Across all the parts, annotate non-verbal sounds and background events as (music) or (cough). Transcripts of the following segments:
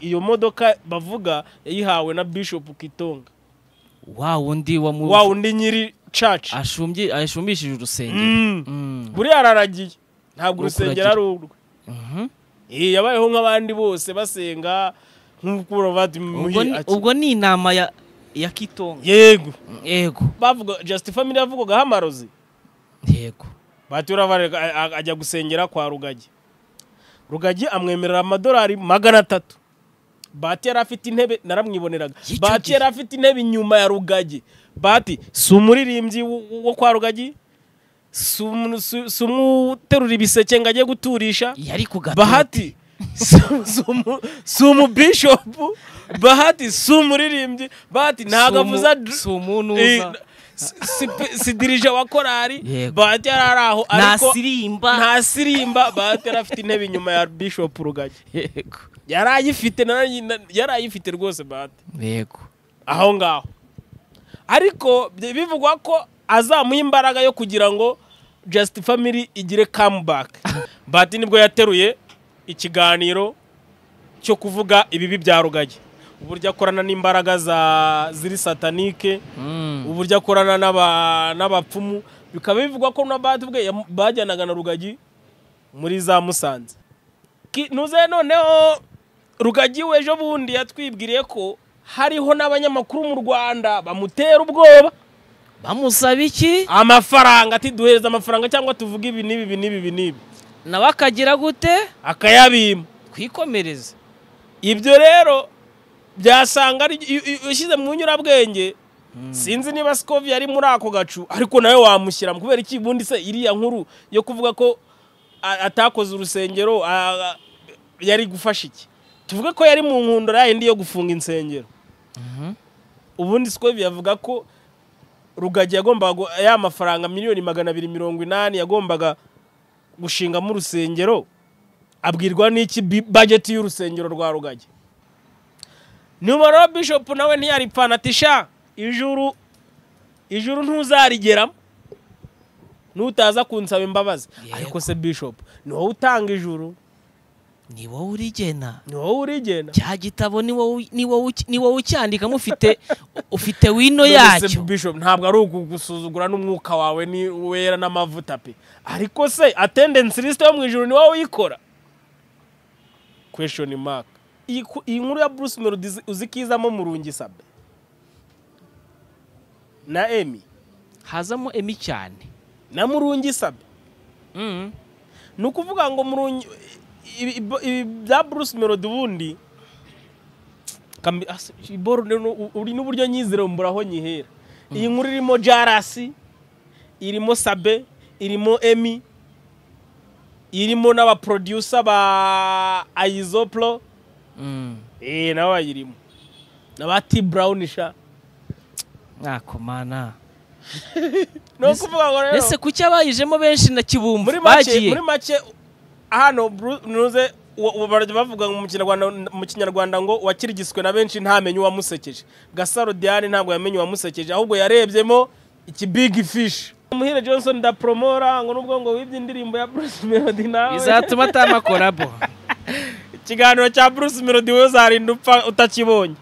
iyo modoka bavuga yayihawe na Bishop kitonga wa wundi wa wundi nyiri church ashumbishije urusengero mm. mm. buriya araragiye ntabwo urusengero ari urwe mhm. eh, yabayeho nk'abandi bose basenga nk'uko ubwo ni inama ya ya kitonga yego yego bavuga just family yavugaga hamarozi yego batura ajya gusengera kwa rugagi rugagi amwemerera amadolari magana atatu bati yari afite intebe naramwiboneraga bati yari afite intebe inyuma ya rugagi bati si umuririmbyi wo kwa rugagi um, si umuterura ibiseke ngo ajye guturisha bahati si umubishopu bahati si umuririmbyi bahati ntabwo avuza si eh, sidirije wa korari bahati yari ari aho ariko ntasirimba bahati yari afite intebe inyuma ya bishopu rugagi yego yari ayifite yari rwose bate yego aho ngaho ariko bivugwa ko azamuye imbaraga yo kugira ngo jasiti family igire kamubake (laughs) bati nibwo yateruye ikiganiro cyo kuvuga ibibi bya rugagi uburyo akorana n'imbaraga za ziri satanike mm. uburyo akorana n'abapfumu bikaba bivugwa ko na bati bwe bajyanaga na rugagi muri za musanze nuze noneho rugagi w'ejo bundi yatwibwiriye ko hariho n'abanyamakuru mu rwanda bamutera ubwoba bamusaba iki amafaranga ati duhereze amafaranga cyangwa tuvuge ibi n'ibi ibi n'ibi ibi n'ibi nawe akagira gute akayabima twikomereze ibyo rero byasanga ari ushyize mu nyurabwenge hmm. sinzi niba sikovi yari muri ako gacu ariko nawe wamushyira kubera iki bundi se iriya nkuru yo kuvuga ko atakoze urusengero yari gufasha iki tuvuge ko yari mu ya yindi yo gufunga insengero mhm. ubundi siko biyavuga ko rugagi yagombaga ya mafaranga miliyoni magana abiri mirongo inani yagombaga gushingamo urusengero abwirwa n'iki bageti y'urusengero rwa rugagi nimero bishopu nawe ntiyaripfana ati ijuru ijuru ntuzarigeramo n'utaza kunsaba imbabazi ariko se bishopu ni wowe utanga ijuru ni wowe urigena ni wowe urigena cya gitabo ni wowe ucyandikamo ufite ufite wino yacyo ntabwo ari ugusuzugura n'umwuka wawe ni wera n'amavuta pe ariko se atendensi lisite yo mu ijoro ni wowe uyikora kweshoni maka iyi nkuru ya bruce melody uzikizamo murungi sabe na emi hazamo emi cyane na murungi sabe mm-hmm. ni ukuvuga ngo murungi ibi bya bruce melody ubundi uri ah, n'uburyo nyizirambura aho nyihera mm. iyi nkuru irimo jarasi irimo sabe irimo emi irimo n'abaproducer ba ayizopro mm. eee nabo bayirimo n'aba ti burawunisha mwakomana ah, ah. (laughs) ni ukuvuga ngo rero ese kuki abayijemo benshi na kibumbu bagiye muri make hano ntuze barajya bavuga mu kinyarwanda ngo wakirigiswe na benshi ntamenye uwamusekeje gasaro diane ntabwo yamenye uwamusekeje ahubwo yarebyemo iki bigi fishi muhire johnson ndapromora ngo nubwo ngo wibye indirimbo ya bruce melody nawe bizatuma atamakorabo (laughs) ikiganiro cya bruce melody we uzarinda upfa utakibonye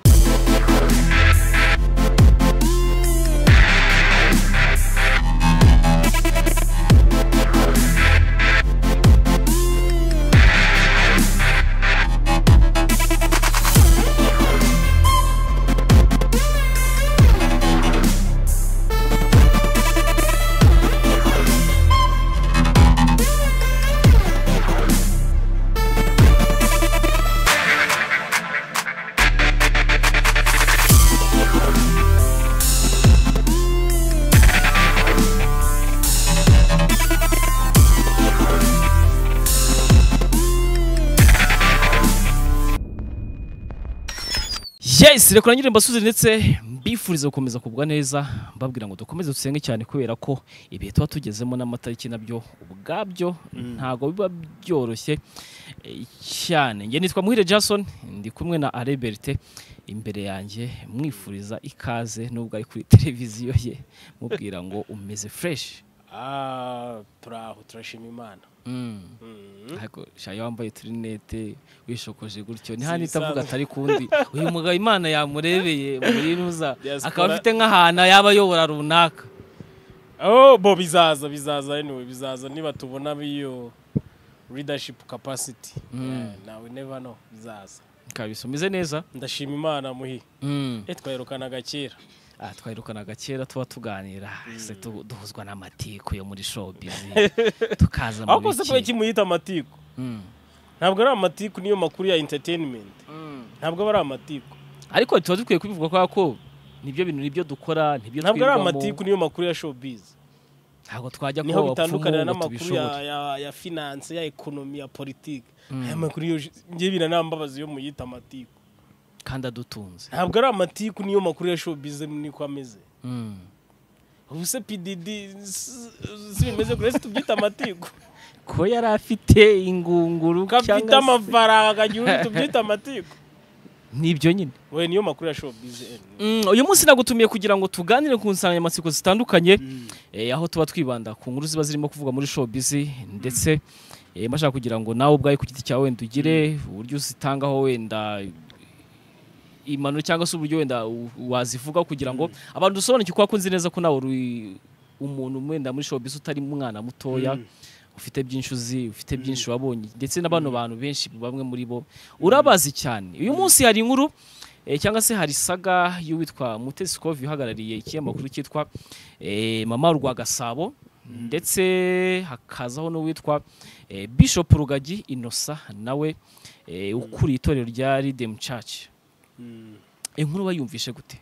yes reka urangire mbasuze ndetse mbifuriza gukomeza kugwa neza mbabwira ngo dukomeze dusenge cyane kubera ko ibihe tuba tugezemo n'amatariki nabyo ubwabyo ntabwo biba byoroshye eh, cyane nge nitwa muhire jason ndi kumwe na areberte imbere yanjye mwifuriza ikaze nubwo ari kuri (laughs) televiziyo ye mubwira ngo umeze fureshi turaho turashima imana hmm. hmm. shayo wambaye turinete wishokoje gutyo ni hano itavuga atari kundi uyu mugabo imana yamurebeye muri ruza akaba afite nk'ahantu yaba ayobora runaka oh, bo bizaza bizaza bizaza niba tubona biyo leadership capacity hmm. nawe never know bizaza kabisa neza ndashima imana muhi eh, twaherukanaga kera Ah, twaherukanaga kera tuba tuganira hmm. ese duhuzwa n'amatiku yo muri showbizi (laughs) tukaza muri iki aho kimuyita amatiku hmm. ntabwo ari amatiku niyo makuru ya entertainment hmm. ntabwo aba ari amatiku ariko tuba dukwiye kubivuga kubera ko nibyo bintu nibyo dukora nibyo ntabwo ari amatiku niyo makuru ya showbiz ntabwo twajya kuba niho bitandukanira n'amakuru ya finance ya ekonomi ya politiki aya makuru ngiye biranambabazi yo muyita amatiku kandi adutunze ntabwo ari amatiku niyo makuru ya showbiz niko ameze hmm. ubu se pididi si bimeze kure tubyita amatiku ko yari afite ingunguru cyangwa se amafaranga akagira tubyita amatiku nibyo nyine we niyo makuru ya showbiz hmm, uyu munsi nagutumiye kugira ngo tuganire ku nsanganyamatsiko zitandukanye hmm. eh, aho tuba twibanda ku nkuru ziba zirimo kuvuga muri showbiz ndetse eh, mbashaka kugira ngo nawe ubwawe ku giti cyawe wenda ugire uburyo uzitangaho wenda impanuro cyangwa se uburyo wenda wazivuga kugira ngo mm. abantu dusobanukirwe ko akunze neza ko nawe uri umuntu wenda muri showbiz utari umwana mutoya mm. ufite byinshi uzi ufite mm. byinshi wabonye ndetse n'abantu bantu benshi bamwe muri bo urabazi cyane uyu munsi hari inkuru eh, cyangwa se hari saga y'uwitwa mutesi kovi uhagarariye ikinyamakuru cyitwa eh, mama rwagasabo ndetse hakazaho n'uwitwa eh, bishop rugagi inosa nawe ukuriye itorero rya ridemu caci Mm. inkuru wayumvishe gute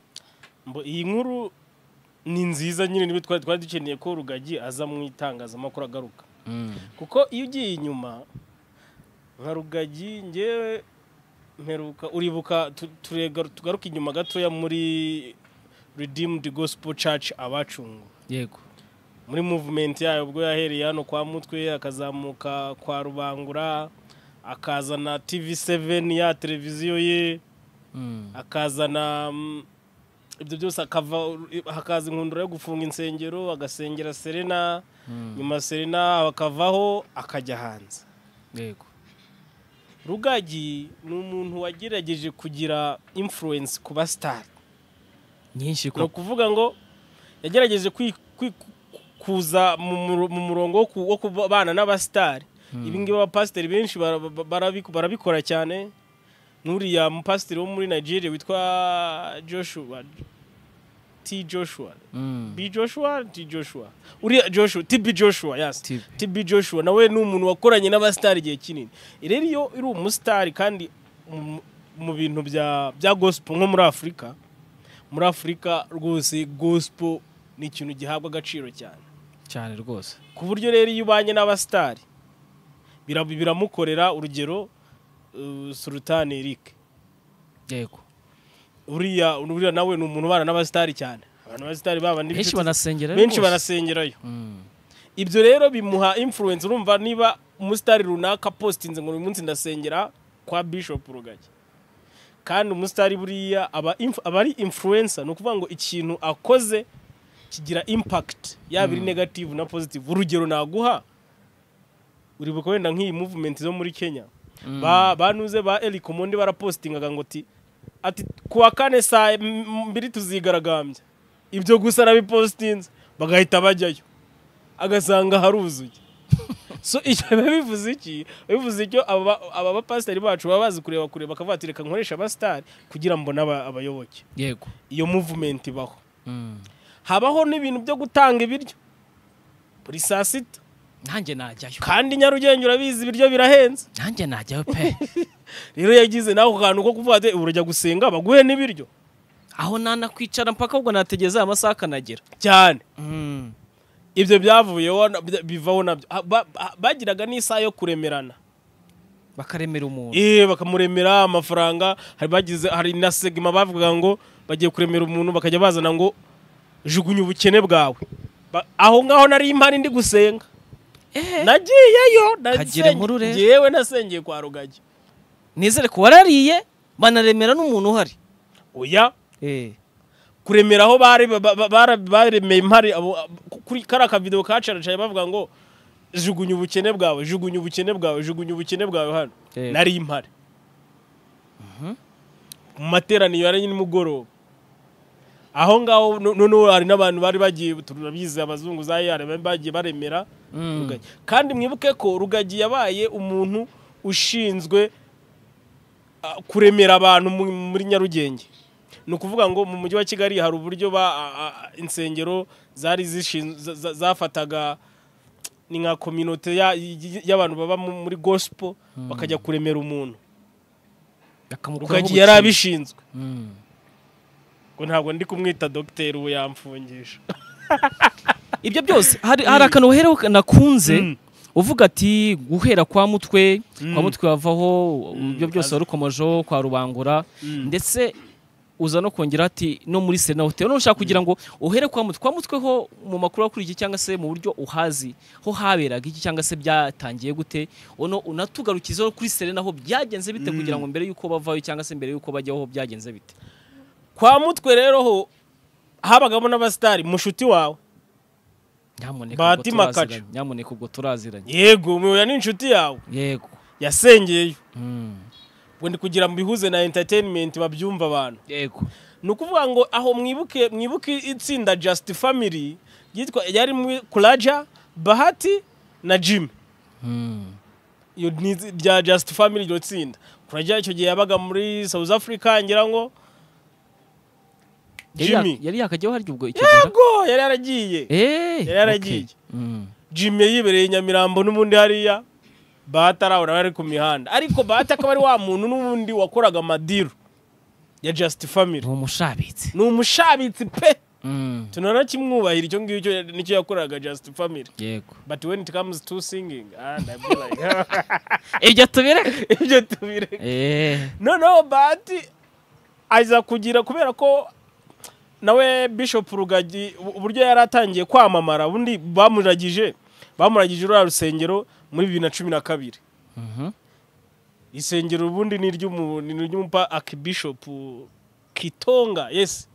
iyi nkuru ni nziza nyine niba twari twari dukeneye ko rugagi aza mu itangazamakuru agaruka mm. kuko iyo ugiye inyuma nka rugagi ngewe mperuka uribuka tugaruka inyuma gatoya muri redeemed gospel church abacungu yego muri muvumenti yayo ubwo yahereye hano kwa mutwe akazamuka kwa rubangura akazana tv seven ya televiziyo ye akazana ibyo byose hakaza inkundura yo gufunga insengero agasengera serena nyuma serena bakavaho akajya hanze yego rugagi ni umuntu wagerageje kugira influence ku basitari nyinshi ni ukuvuga ngo yagerageje kuza mu murongo wo kubana n'abasitari ibi ngibi abapasiteri benshi barabikora cyane n'uriya mupasitiri wo muri nigeria witwa joshua t joshua mm. b joshua t joshua uriya joshua tb joshua yasi tb joshua nawe ni umuntu wakoranye n'abasitari igihe kinini rero iyo uri umusitari kandi mu bintu bya gospel nko muri afurika muri afurika rwose gospel ni ikintu gihabwa agaciro cyane cyane rwose ku buryo rero iyo ubanye n'abasitari biramukorera urugero sultani eric yego uriya uriya nawe ni umuntu ubana n'abasitari cyane abantu b'abasitari baba benshi banasengerayo benshi banasengerayo hmm. ibyo rero bimuha imfurensi urumva niba umusitari runaka positinze ngo uyu munsi ndasengera kwa bishop rugagi kandi umusitari buriya aba ari imfurensa ni ukuvuga ngo ikintu akoze kigira impact yaba iri hmm. negativu na positive urugero naguha uri wenda nk'iyi muvumenti zo muri kenya banuze ba Eric Monde barapostingaga ngo ati kuwa kane saa mbiri tuzigaragambya ibyo gusa nabipositinze bagahita bajyayo agasanga haruzuye (laughs) so icyo biba bivuze iki bivuze icyo aba bapasiteri bacu baba bazi kureba kure bakavuga reka nkoresha abasitari kugira mbone abayoboke yego iyo muvumenti ibaho mm. habaho n'ibintu byo gutanga ibiryo buri saa sita nanjye najyayo kandi nyarugenge urabizi ibiryo birahenze nanjye najyayo pe (laughs) rero yagize nawe kantu ko kuvuga ati urajya gusenga baguhe n'ibiryo aho nanakwicara mpaka ubwo nategeze amasaha akanagera cyane hmm. ibyo byavuyeho bivaho nabyo bagiraga n'isaha yo kuremerana bakaremera umuntu eee eh, bakamuremera amafaranga hari bagize hari na segima bavuga ngo bagiye kuremera umuntu bakajya bazana ngo jugunya ubukene bwawe aho ngaho nari impari ndi gusenga nagiyeyo ngewe nasengeye kwa rugagi nizere ko warariye banaremera n'umuntu uhari oya eh. kuremera aho bari baremeye impari kuri kariya kavido kacaracaye bavuga ngo jugunya ubukene bwawe jugunya ubukene bwawe jugunya ubukene bwawe hano eh. nari impare mhm. mu materaniro yari nimugoroba aho ngaho noneho hari n'abantu bari bagiye turabizi abazungu za yari bagiye baremera mm. rugagi kandi mwibuke ko rugagi yabaye umuntu ushinzwe kuremera abantu muri nyarugenge ni ukuvuga ngo mu mujyi wa kigali hari uburyo ba insengero zari zafataga ni nka kominote y'abantu baba muri gospel mm. bakajya kuremera umuntu rugagi yari abishinzwe mm. ntabwo ndi kumwita dogiteri ubu yamfungisha (laughs) ibyo byose hari akantu uherekana nakunze mm. uvuga ati guhera kwa mutwe kwa mm. mutwe wavaho mm. ibyo byose wari ukomejeho kwa rubangura ndetse uza no kongera ati no muri sena hoteli none ushaka kugira ngo uhere kwa mutwe kwa mutwe ho mu makuru akurikiye cyangwa se mu buryo uhazi ho haberaga iki cyangwa se byatangiye gute ono unatugarukizeho kuri serena ho byagenze bite kugira ngo mbere yuko bavayo cyangwa se mbere yuko bajyaho byagenze bite kwa mutwe rero ho habagamo n'abasitari mushuti wawe batima kacu nyamuneka ubwo turaziranye yego umuyobozi ni inshuti yawe yego yasengeyeyo hmm. ndi kugira ngo bihuze na enterinimenti babyumva abantu yego ni ukuvuga ngo aho mwibuke mwibuke itsinda just family ryitwa yari muri kuraja bahati na jimmy hmm. rya jasiti famiri iryo tsinda kuraja icyo gihe yabaga muri south africa ngira ngo jimmy yari yakajyaho harya ubwo icyo yego yari yaragiye eh! yari yaragiye mm. jimmy yibereye nyamirambo n'ubundi hariya bata arabona bari ku mihanda ariko bata akaba ari wa muntu n'ubundi wakoraga amadiru ya just famili ni umushabitsi ni umushabitsi pe mm. tunara icyo ngicyo nicyo yakoraga just famili yego bati weni tikamuzi tu singingi ibyo tubireke ibyo tubireke eh. noneho bati aza kugira kubera ko nawe bishop rugagi uburyo yari atangiye kwamamara ubundi bamuragije bamuragije uriya rusengero muri bibiri na cumi na kabiri mhm. isengero ubundi ni iry'umupa akibishop kitonga yesi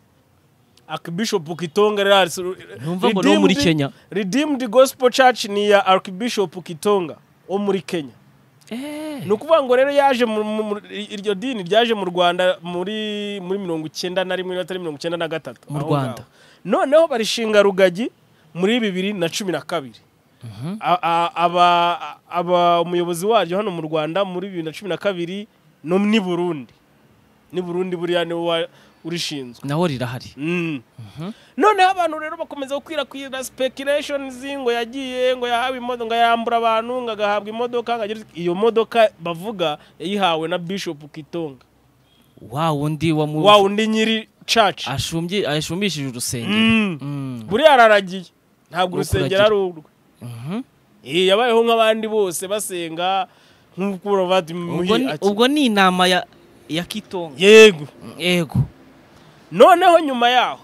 akibishop kitonga redeemed gospel church ni iya akibishop kitonga wo muri kenya Eh. ni ukuvuga ngo rero yaje iryo dini ryaje mu rwanda muri muri mirongo icyenda na rimwe atari mirongo icyenda na gatatu mu rwanda noneho barishinga rugagi muri bibiri na cumi na kabiri mhm. aba umuyobozi waryo hano mu rwanda muri bibiri na cumi na kabiri ni burundi ni burundi buriya niwe urishinzwe naho rirahari mm. mhm. noneho abantu rero bakomeza gukwirakwira speculation ngo yagiye ngo yahawe imodoka ngo yambura abantu ngo agahabwa imodoka iyo modoka bavuga yayihawe na bishop kitonga wa wundi wa wundi nyiri caca ashumishije urusengero mm. mm. buriya araragiye ntabwo urusengero ari urwe mhm. eh, yabayeho nk'abandi bose basenga nk'uko ubwo ni inama ya kitonga yego yego noneho nyuma yaho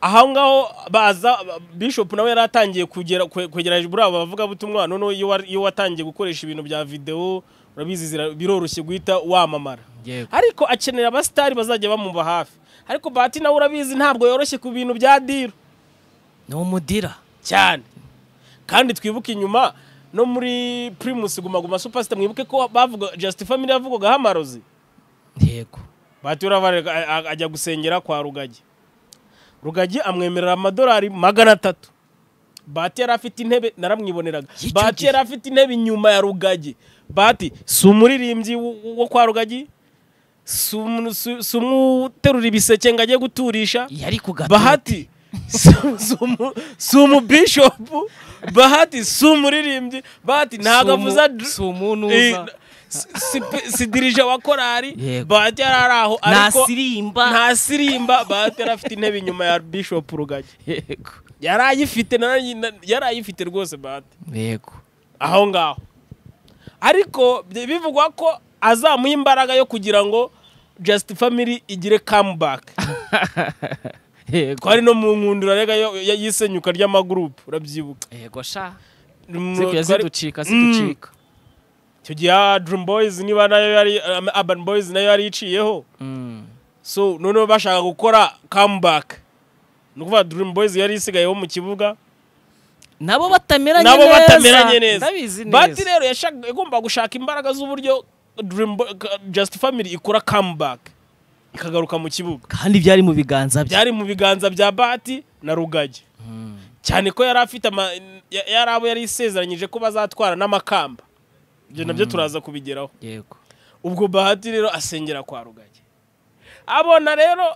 aho ngaho baza bishop nawe yari atangiye kugera kwegeranya buriya bavugabutumwa noneho iyo watangiye gukoresha ibintu bya videwo urabizi biroroshye guhita wamamara ariko akenera abasitari bazajya bamuba hafi ariko bati nawe urabizi ntabwo yoroshye ku bintu bya dira ni umudira cyane kandi twibuke inyuma no muri primus guma guma supasita mwibuke ko bavuga jasiti famili yavugaga amarozi yego baturabare ajya gusengera kwa rugagi rugagi amwemerera amadolari magana atatu bati yari afite intebe naramwiboneraga bati yari afite intebe inyuma ya rugagi bati si umuririmbyi wo kwa rugagi si umuterura ibiseke ngo ajye guturisha bahati si umubishopu bahati si umuririmbyi bahati ntabwo avuza si umuntu uza sidirije wa korari bahati yari aho ariko nta sirimba bahati yari afite intebe inyuma ya Bishop rugagi yari ayifite yari ayifite rwose bahati aho ngaho ariko bivugwa ko azamuha imbaraga yo kugira ngo just family igire (laughs) ko twari no mu nkundurarega y'isenyuka ry'amagurupe urabyibuka yego sha ziducika ziducika mm. icyo gihe drum boys niba nayo yari eh, urban boys nayo yari iciyeho mm. so noneho bashaka gukora comeback ni ukuvuga drum boys yari isigayeho mu kibuga nabo batameranye neza nabo batameranye neza bati rero yagomba gushaka imbaraga z'uburyo just family ikora comeback ikagaruka mu kibuga kandi byari mu biganza bye byari mu biganza bya bati na rugage mm. cyane ko yari afite yari abo yari isezeranyije ko bazatwara n'amakamba ibyo nabyo mm. turaza kubigeraho ubwo bahati rero asengera kwa rugagi abona rero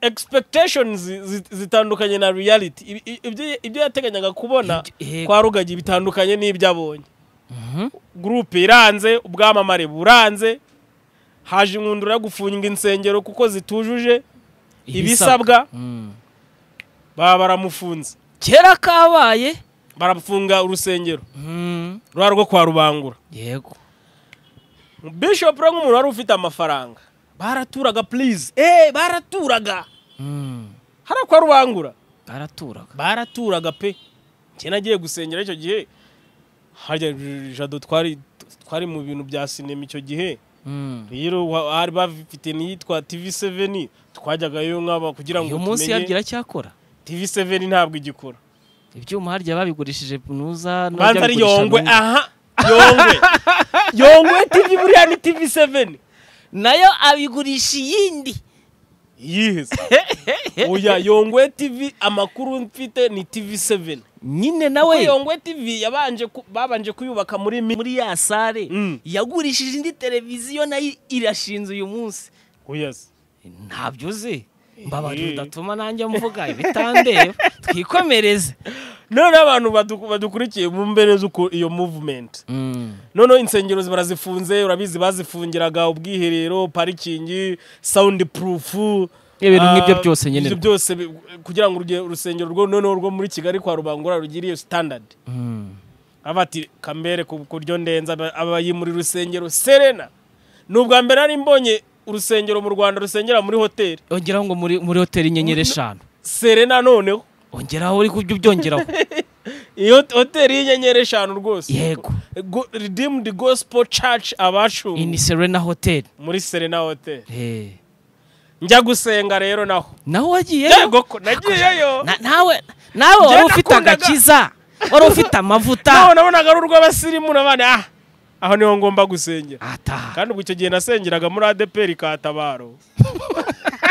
expectations zitandukanye na reality ibyo yateganyaga kubona kwa rugagi bitandukanye n'ibyo abonye mhm. gurupe iranze ubwamamare buranze haje inkundura gufunga insengero kuko zitujuje ibisabwa mm. baba baramufunze kera kabaye barafunga urusengero hmm. ruba rwo kwa rubangura yego bishop rero nk'umuntu wari ufite amafaranga baraturaga purize eee eh, baraturaga hmm. hariya kwa rubangura baraturaga baraturaga pe njye agiye gusengera icyo gihe hajya jado twari twari mu bintu bya sinema icyo gihe hmm. rero bari bafite n'iyitwa tivi seveni twajyagayo nk'aba kugira ngo tumenye uyu munsi yagira icyakora tivi seveni ntabwo igikora ibyuma harya babigurishije bunuza banza ari yongwe aha yongwe (laughs) yongwe tivi buriya ni tivi seveni nayo abigurisha iyindi yihese uya (laughs) yongwe tivi amakuru mfite ni tivi seveni nyine nawe yongwe tivi yabanje babanje kuyubaka muri muri ya sare mm. yagurishije indi televiziyo nayo irashinze uyu munsi oh, ntabyo uzi mbabarira udatuma nanjye mvuga ibitandeba (laughs) twikomereze noneho abantu badukurikiye mbereze uko iyo muvumenti mm. noneho insengero barazifunze urabizi bazifungiraga ubwiherero parikingi sawundi purufu ibintu ah, nk'ibyo byose nyine byose kugira ngo urusengero rwo noneho rwo muri kigali kwa rubangura rugire iyo sitandadi mm. ati kambere ku buryo ndenze aba yimurira urusengero serena ni ubwa mbere nari mbonye urusengero mu rwanda rusengera muri hoteli ongeraho ngo muri hoteli inyenyeri eshanu serena noneho ongeraho uri kubyo byongeraho (laughs) iyo hoteli y'inyenyeri eshanu rwose yego redeemed gospel church abacu ini serena hoteli muri serena hoteli njya gusenga rero naho naho wagiyeyo yego ko nagiyeyo nawe nawe wari ufite agakiza wari ufite (laughs) amavuta nawe nabonaga ari urw'abasirimu n'abandi ah. aho niho ngomba gusengera kandi ubwo icyo gihe nasengeraga muri adeperi katabaro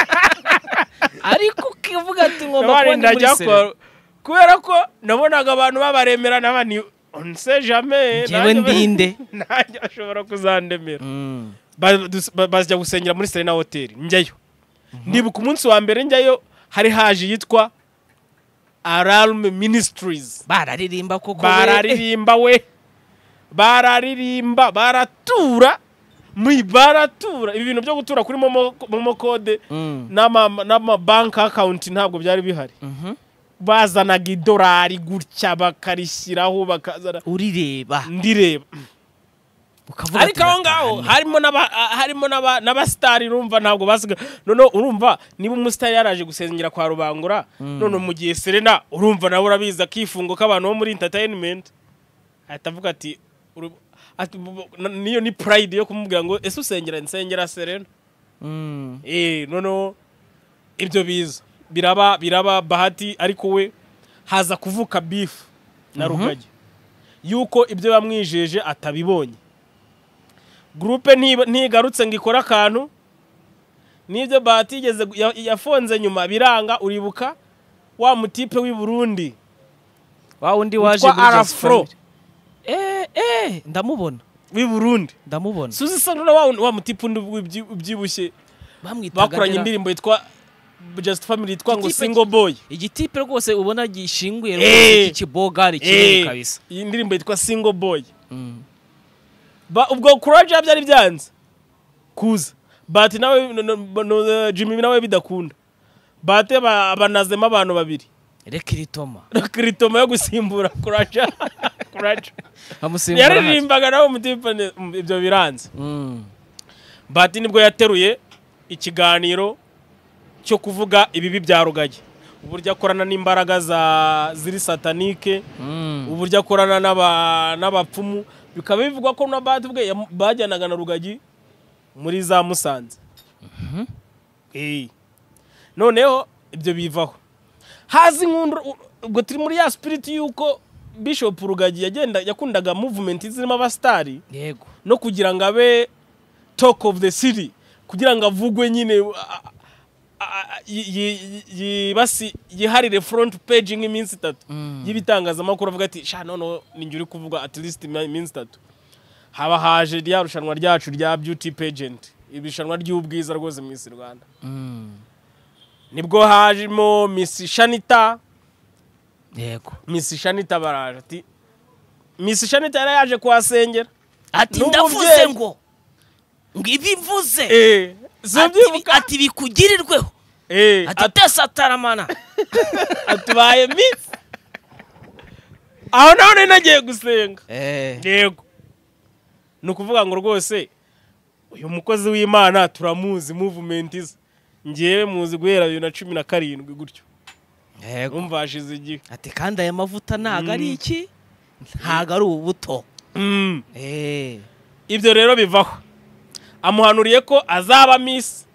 (laughs) ariko ukivuga ati ngomba kubona muri seri kubera ko nabonaga abantu babaremera n'abandi nsejame njyewe ndinde (laughs) ntajya ashobora kuzandemera mm. bajya gusengera muri serena hoteli njyayo mhm. ndibuka umunsi wa mbere njyayo hari haje yitwa ararume minisitirizi bararirimba koko bararirimba we bararirimba baratura baratura ibi bintu byo gutura kuri momo kode mm. n'amabanki akawunti ntabwo byari bihari mhm. bazanaga idorari gutya bakarishyiraho bakazana urireba ndireba ariko aho ngaho harimo n'abasitari urumva ntabwo basigaye noneho urumva niba umusitari yaraje gusengera kwa rubangura mm. none mu gihe serena urumva nawe urabizi akifungo k'abantu bo muri interineti ahita avuga ati niyo ni purayidi yo kumubwira ngo ese usengera nsengera serena mm. eh, noneho ibyo biza biraba biraba bahati ariko we haza kuvuka bifu na mhm. rugagi yuko ibyo yamwijeje atabibonye gurupe ntigarutse ngo ikore akantu n'ibyo bahati yafunze nyuma biranga uribuka wa mutipe w'i burundi wa wundi waje arafuro eee eh, eh, ndamubona w'i burundi ndamubona suzi isa wa mutipu ubyibushye bakoranye indirimbo yitwa just famili yitwa ngo singo boyi igitipe rwose ubona gishinguye rwose eh! kibogari kinini kabisa iyi ndirimbo yitwa single boy mm. ubwo kuraje byari byanze kuza bati nawe jimmy nawe bidakunda bate banazemo abantu babiri rekiritoma (laughs) rekiritoma yo gusimbura kuraja (laughs) kuraja yaririmbaga nawe umudipane ibyo biranze mm. bati nibwo yateruye ikiganiro cyo kuvuga ibibi bya rugagi uburyo akorana n'imbaraga za ziri satanike mm. uburyo akorana n'abapfumu bikaba bivugwa ko na bati ubwe bajyanaga na rugagi muri za musanze mm-hmm. noneho ibyo bivaho hazi nk'ubu ubwo turi muri ya sipiriti y'uko bishop rugagi yagenda yakundaga muvumenti zirimo abasitari yego no kugira ngo abe talk of the city kugira ngo avugwe nyine yiharire front page nk'iminsi itatu mm. y'ibitangazamakuru avuga ati sha noneho ninjye uri kuvuga at least iminsi itatu haba haje rya rushanwa ryacu rya beauty pageant irushanwa ry'ubwiza rwose miss rwanda mm. nibwo hajemo misi shanita yego misi shanita baraje ati misi shanita yari yaje kuhasengera ati ndavuze ngo ngo ibi eh, ati bikugirirweho eh, ati udasataramana (laughs) atubaye misi aho naho nari nagiye gusenga eh. yego ni ukuvuga ngo rwose uyu mukozi w'imana turamuzi muvumenti ngewe muzi guhera bibiri na cumi na karindwi gutyo yego igihe ati kandi aya mavuta ntago ari mm. iki ntago ari ubuto mm. eh. ibyo rero bivaho amuhanuriye ko azaba misi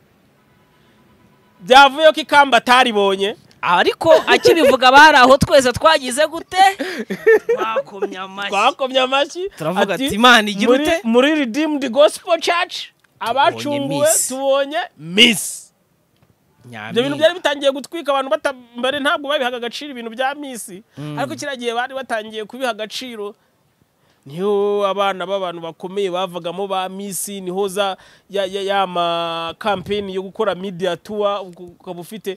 byavuye ko ikamba ataribonye ariko akibivuga (laughs) bari aho twese twagize gute twakomye amashyi turavuga ati imana igira ute muri redeemed gospel church abacunguwe tubonye misi ibyo bintu byari bitangiye gutwika abantu mbere ntabwo babihaga agaciro ibintu bya minsi mm. ariko kiriya gihe bari batangiye kubiha agaciro niho abana b'abantu bakomeye bavagamo ba minsi niho za ya ma kampeni yo gukora midiya tuwa ukaba ufite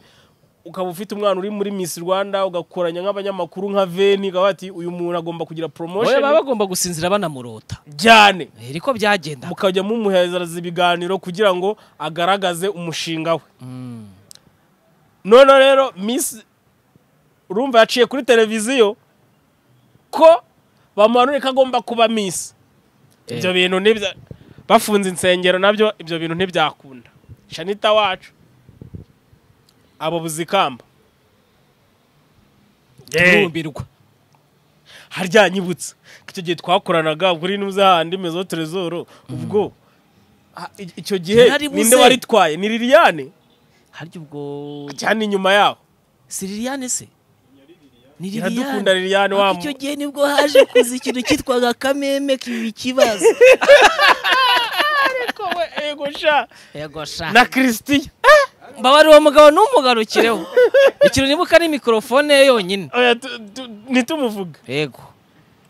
ukaba ufite umwana uri muri Miss Rwanda ugakoranya nk'abanyamakuru nka Veni gabati uyu muntu agomba kugira promotion baba bagomba gusinzira banamurota cyane riko eh, byagenda mukajya mumuhezeraza ibiganiro kugira ngo agaragaze umushinga we mm. none rero Miss urumva yaciye kuri televiziyo ko bamuhanurika agomba kuba Miss ibyo eh. bintu bafunze insengero nabyo ibyo bintu ntibyakunda shanita wacu abo buzikamba turumbirwa harya nyibutsa icyo gihe twakoranaga kuri n'uza handi mezo terezoro ubwo icyo gihe ninde waritwaye ni liliane harya ubwo cyane inyuma yaho si liliane se ni liliane wa icyo gihe nibwo haje kuza ikintu cyitwaga kameme kiba ikibazo (laughs) na christian ah! mbabare uwo mugabo ntumugarukireho ikintu nibuka ni mikorofone ye yonyine ntitumuvuge yego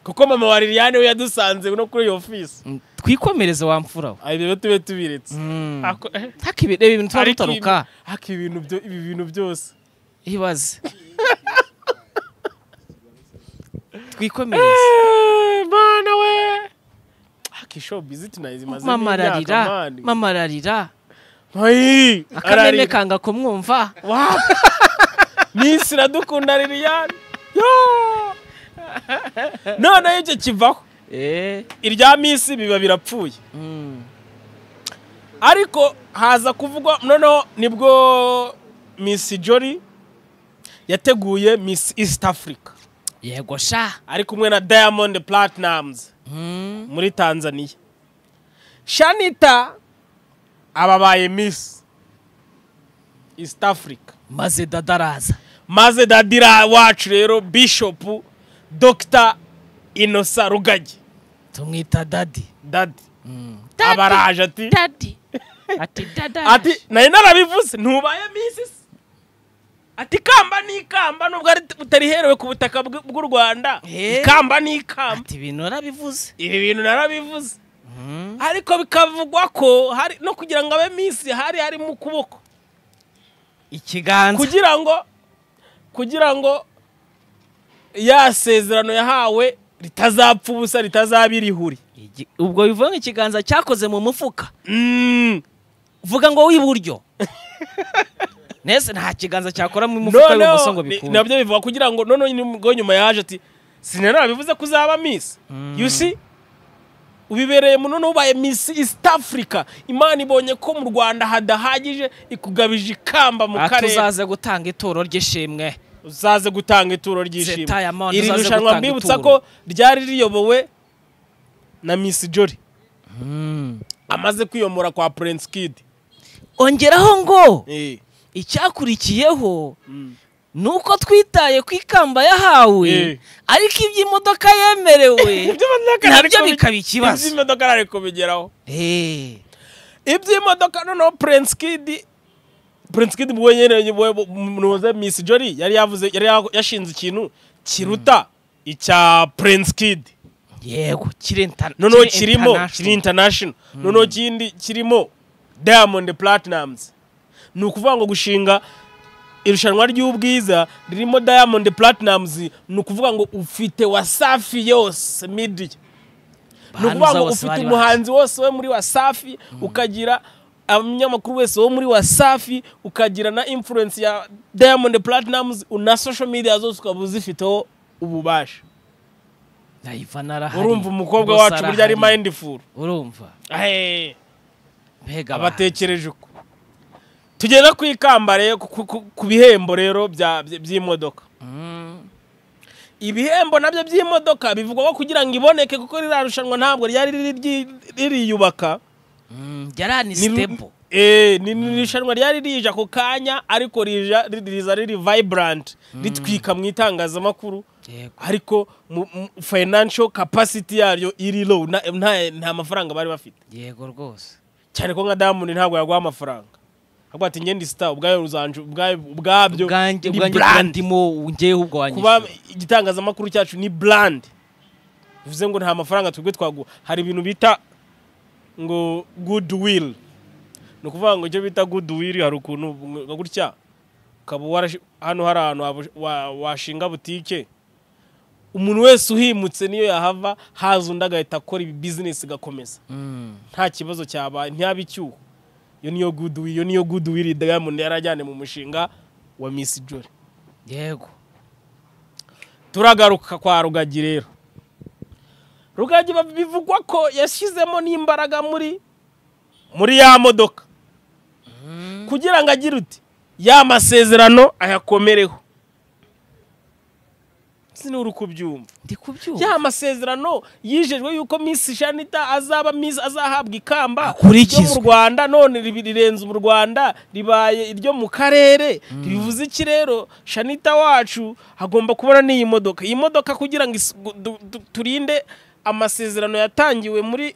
kuko mama wa liliane we yadusanze no kuri iyo ofisi mm, twikomereze wa mfura we rero tube tubiretse mm. eh? reba ibintu tuba dutaruka haka ibi bintu byose ibaze twikomereze eh, mwana we haka ishopu izi tunayizimaze mama ararira mama ararira akameme kanga kumwumva minsi (laughs) iradukunda liliane noneho ibyo kivaho eh. irya minsi biba birapfuye hmm. ariko haza kuvugwa noneho nibwo minsi jori yateguye Miss east africa yego sha ari kumwe na diamond platinums hmm. muri tanzania shanita ababaye misi east africa maze dadaraza maze dadira wacu rero bishopu dr inosa rugagi tumwita dadi dadi mm. abaraje ati dadi ati (laughs) dadaje ati nayo narabivuze ntubaye misi ati ikamba ni ikamba nubwo utariherewe ku butaka bw'u rwanda eh. ikamba ni ikamba ati ibintu narabivuze ibi bintu narabivuze Mm-hmm. ariko bikavugwa ko hari no kugira ngo abe minsi hari hari mu kuboko ikiganza kugira ngo kugira ngo ya sezerano yahawe ritazapfa ubusa ritazaba irihuri ubwo bivuga ngo ikiganza cyakoze mu mufuka mm. vuga ngo w'iburyo (laughs) nese nta kiganza cyakora mu mufuka w'ibumoso ngo bikunde nabyo bivuga kugira ngo noneho nyuma yaje ati sinari bivuze ko uzaba minsi mm. yusi ubibereye none ubaye Miss East Africa imana ibonye ko mu rwanda hadahagije ikugabije ikamba mu karere tuzaze gutanga ituro ry'ishimwe uzaze gutanga ituro ry'ishimwe iri rushanwa mbibutsa ko ryari riyobowe na Miss jori hmm. amaze kwiyomora kwa Prince Kid ongeraho ngo eh. icyakurikiyeho hmm. ni uko twitaye ku ikamba yahawe eh. ariko iby'imodoka yemerewe (laughs) nabyo bikaba ikibazo iby'imodoka ntari kubigeraho eh. iby'imodoka noneho purensikidi purensikidi wenyine muze misi jori yari yavuze yari yashinze ikintu kiruta hmm. icya purensikidi yego noneho kirimo kiri intanashino noneho hmm. ikindi kirimo diyamondi platinamuzi ni ukuvuga ngo gushinga irushanwa ry'ubwiza ririmo diamond platinums ni ukuvuga ngo ufite wasafi yose midiya ni ukuvuga ngo ufite umuhanzi wose we muri wasafi mm. ukagira umunyamakuru wese wo muri wasafi ukagira na influence ya diamond platinums na social media zose ukaba uzifiteho ububasha urumva umukobwa wacu burya ari mayindifuru urumva abatekereje uko tugenda ku ikamba rero ku bihembo rero by'imodoka mm. ibihembo nabyo by'imodoka bivugwaho kugira ngo iboneke kuko ririya rushanwa ntabwo ryari ririyubaka mm, ryari sitepu ni eh, irushanwa mm. ryari rije ako kanya ariko riza riri vibrant ritwika mu itangazamakuru ariko financial capacity yaryo iri low nta mafaranga bari bafite yego rwose cyane ko nka diamond ntabwo yaguha amafaranga avuga ati ngende sita ubwayo uzanje ubwabyo ni brand kuba igitangazamakuru cyacu ni brand bivuze ngo nta mafaranga twebwe twaguha hari ibintu bita ngo goodwill ni ukuvuga ngo ibyo bita goodwill hari ukuntu gutya ukaba hano hari ahantu washinga butike umuntu wese uhimutse niyo yahava haza undi agahita akora ibi bizinesi igakomeza mm. nta kibazo cyaba ntiyabe icyuho iyo niyo gudu iyo niyo gudu wiri diamond yarajyane mu mushinga wa Miss jori yego turagaruka kwa rugagi rero rugagi bivugwa ko yashyizemo n'imbaraga muri muri ya modoka mm. kugira ngo agire uti ya masezerano ayakomereho sinuri kubyumva ndi kubyumva ya masezerano yijejwe yuko Miss shanita azaba misi azahabwa ikamba akurikizwa mu Rwanda none rirenze mu Rwanda ribaye iryo mu karere hmm. bivuze iki rero shanita wacu hagomba kubona n'iyi modoka iyi modoka kugira ngo turinde amasezerano yatangiwe muri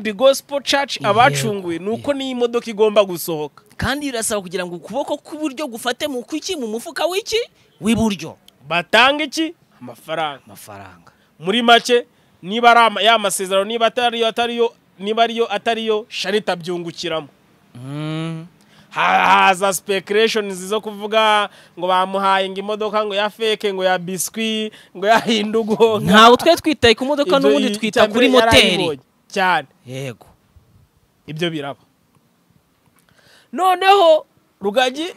the gospel church abacunguwe ni uko n'iyi modoka igomba gusohoka kandi birasaba kugira ngo ukuboko kw'iburyo gufate mu kwiki mu mufuka w'iki w'iburyo batanga iki amafaranga amafaranga muri make niba ari ya masezerano niba atariyo atariyo niba ariyo atariyo sharita byungukiramo mm. haza speculation zo kuvuga ngo bamuhaye ngo imodoka ngo ya feke ngo ya biswi ngo ya hindugo ntawe twe twitaye ku modoka n'ubundi twita kuri moteri cyane yego ibyo biraba noneho rugagi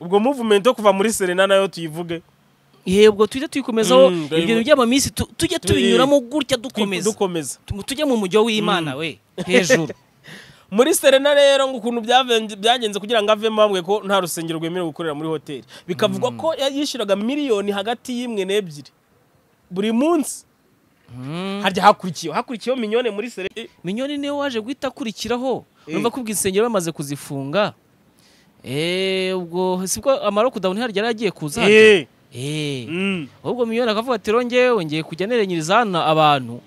ubwo muvumenti yo kuva muri serena nayo tuyivuge yebwo tujya tuyikomezaho mm, ibyo by'ama minsi tujya tubinyuramo gutya dukomeza tujye mu mujyo w'imana mm. we hejuru (laughs) muri serena rero ngo ukuntu byagenze kugira ngo avemo bambwe ko nta rusengero rwemerewe gukorera muri hoteli bikavugwa mm. ko yishyuraga miliyoni hagati y'imwe n'ebyiri buri munsi harya hakurikiyeho hakurikiyeho minyone muri serena minyone niyo waje guhita akurikiraho eh. urumva ko ubwo insengero bamaze kuzifunga ubwo sibwo amarokodawuni hari yari agiye kuza eh. Eh. Mm. ahubwo miyoni akavuga ati rongewe ngiye kujya anerenyiriza hano abantu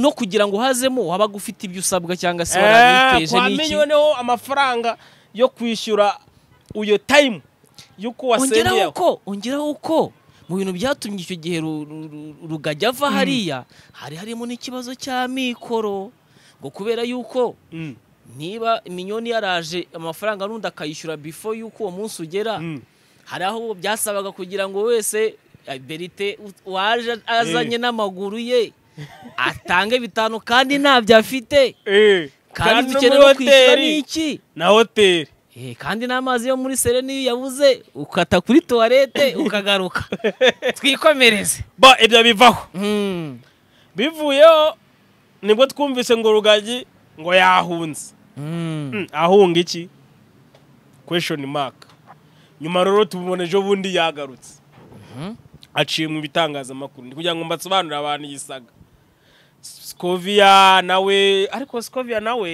no kugira ngo uhazemo wabaga ufite ibyo usabwa cyangwa se waraniteje eh, n'iki noneho amafaranga yo kwishyura uyu tayimu y'uko wasengeyeho ongeraho uko mu bintu byatumye icyo gihe rugajya ava mm. hariya hari harimo n'ikibazo cy'amikoro ngo kubera yuko mm. niba iminyoni yaraje amafaranga n'undi akayishyura bifo y'uko uwo munsi ugera mm. hari aho byasabaga kugira ngo wese eh, berite waje azanye eh. n'amaguru ye atange bitanu kandi ntabyo afite eh. kandi dukeneye kwishyura n'iki na hoteli kandi n'amazi yo muri sereni niyo yabuze ukata kuri tuwarete (laughs) ukagaruka twikomereze ba ibyo bivaho hmm. bivuyeho nibwo twumvise ngo rugagi ngo yahunze Hmm. Hmm, ahunga iki kweshoni maka nyuma rero tubibona ejo bundi yagarutse mhm. aciye mu bitangazamakuru ni kugira ngo mbasobanurire abantu igisaga sikoviya nawe ariko sikoviya nawe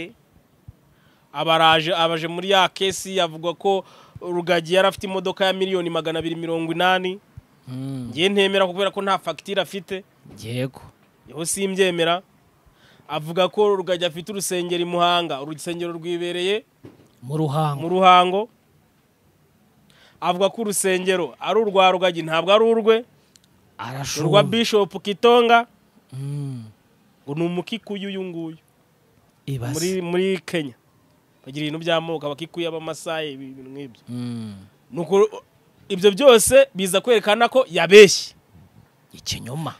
abaraje abaje muri ya kesi yavugwa ko rugagi yari afite imodoka ya miliyoni magana abiri mirongo inani hmm. ngiye ntemera kubera ko nta fagitire afite yego niho simbyemera avuga ko rugagi afite urusengero i muhanga urusengero rwibereye mu ruhango avuga ko urusengero ari urwa rugagi ntabwo ari urwe urwa bishopu kitonga hmm. ni umukikuyu uyu nguyu muri kenya bagira ibintu by'amoko abakikuye abamasaye ibintu nk'ibyo hmm. ibyo byose biza kwerekana ko yabeshye ikinyoma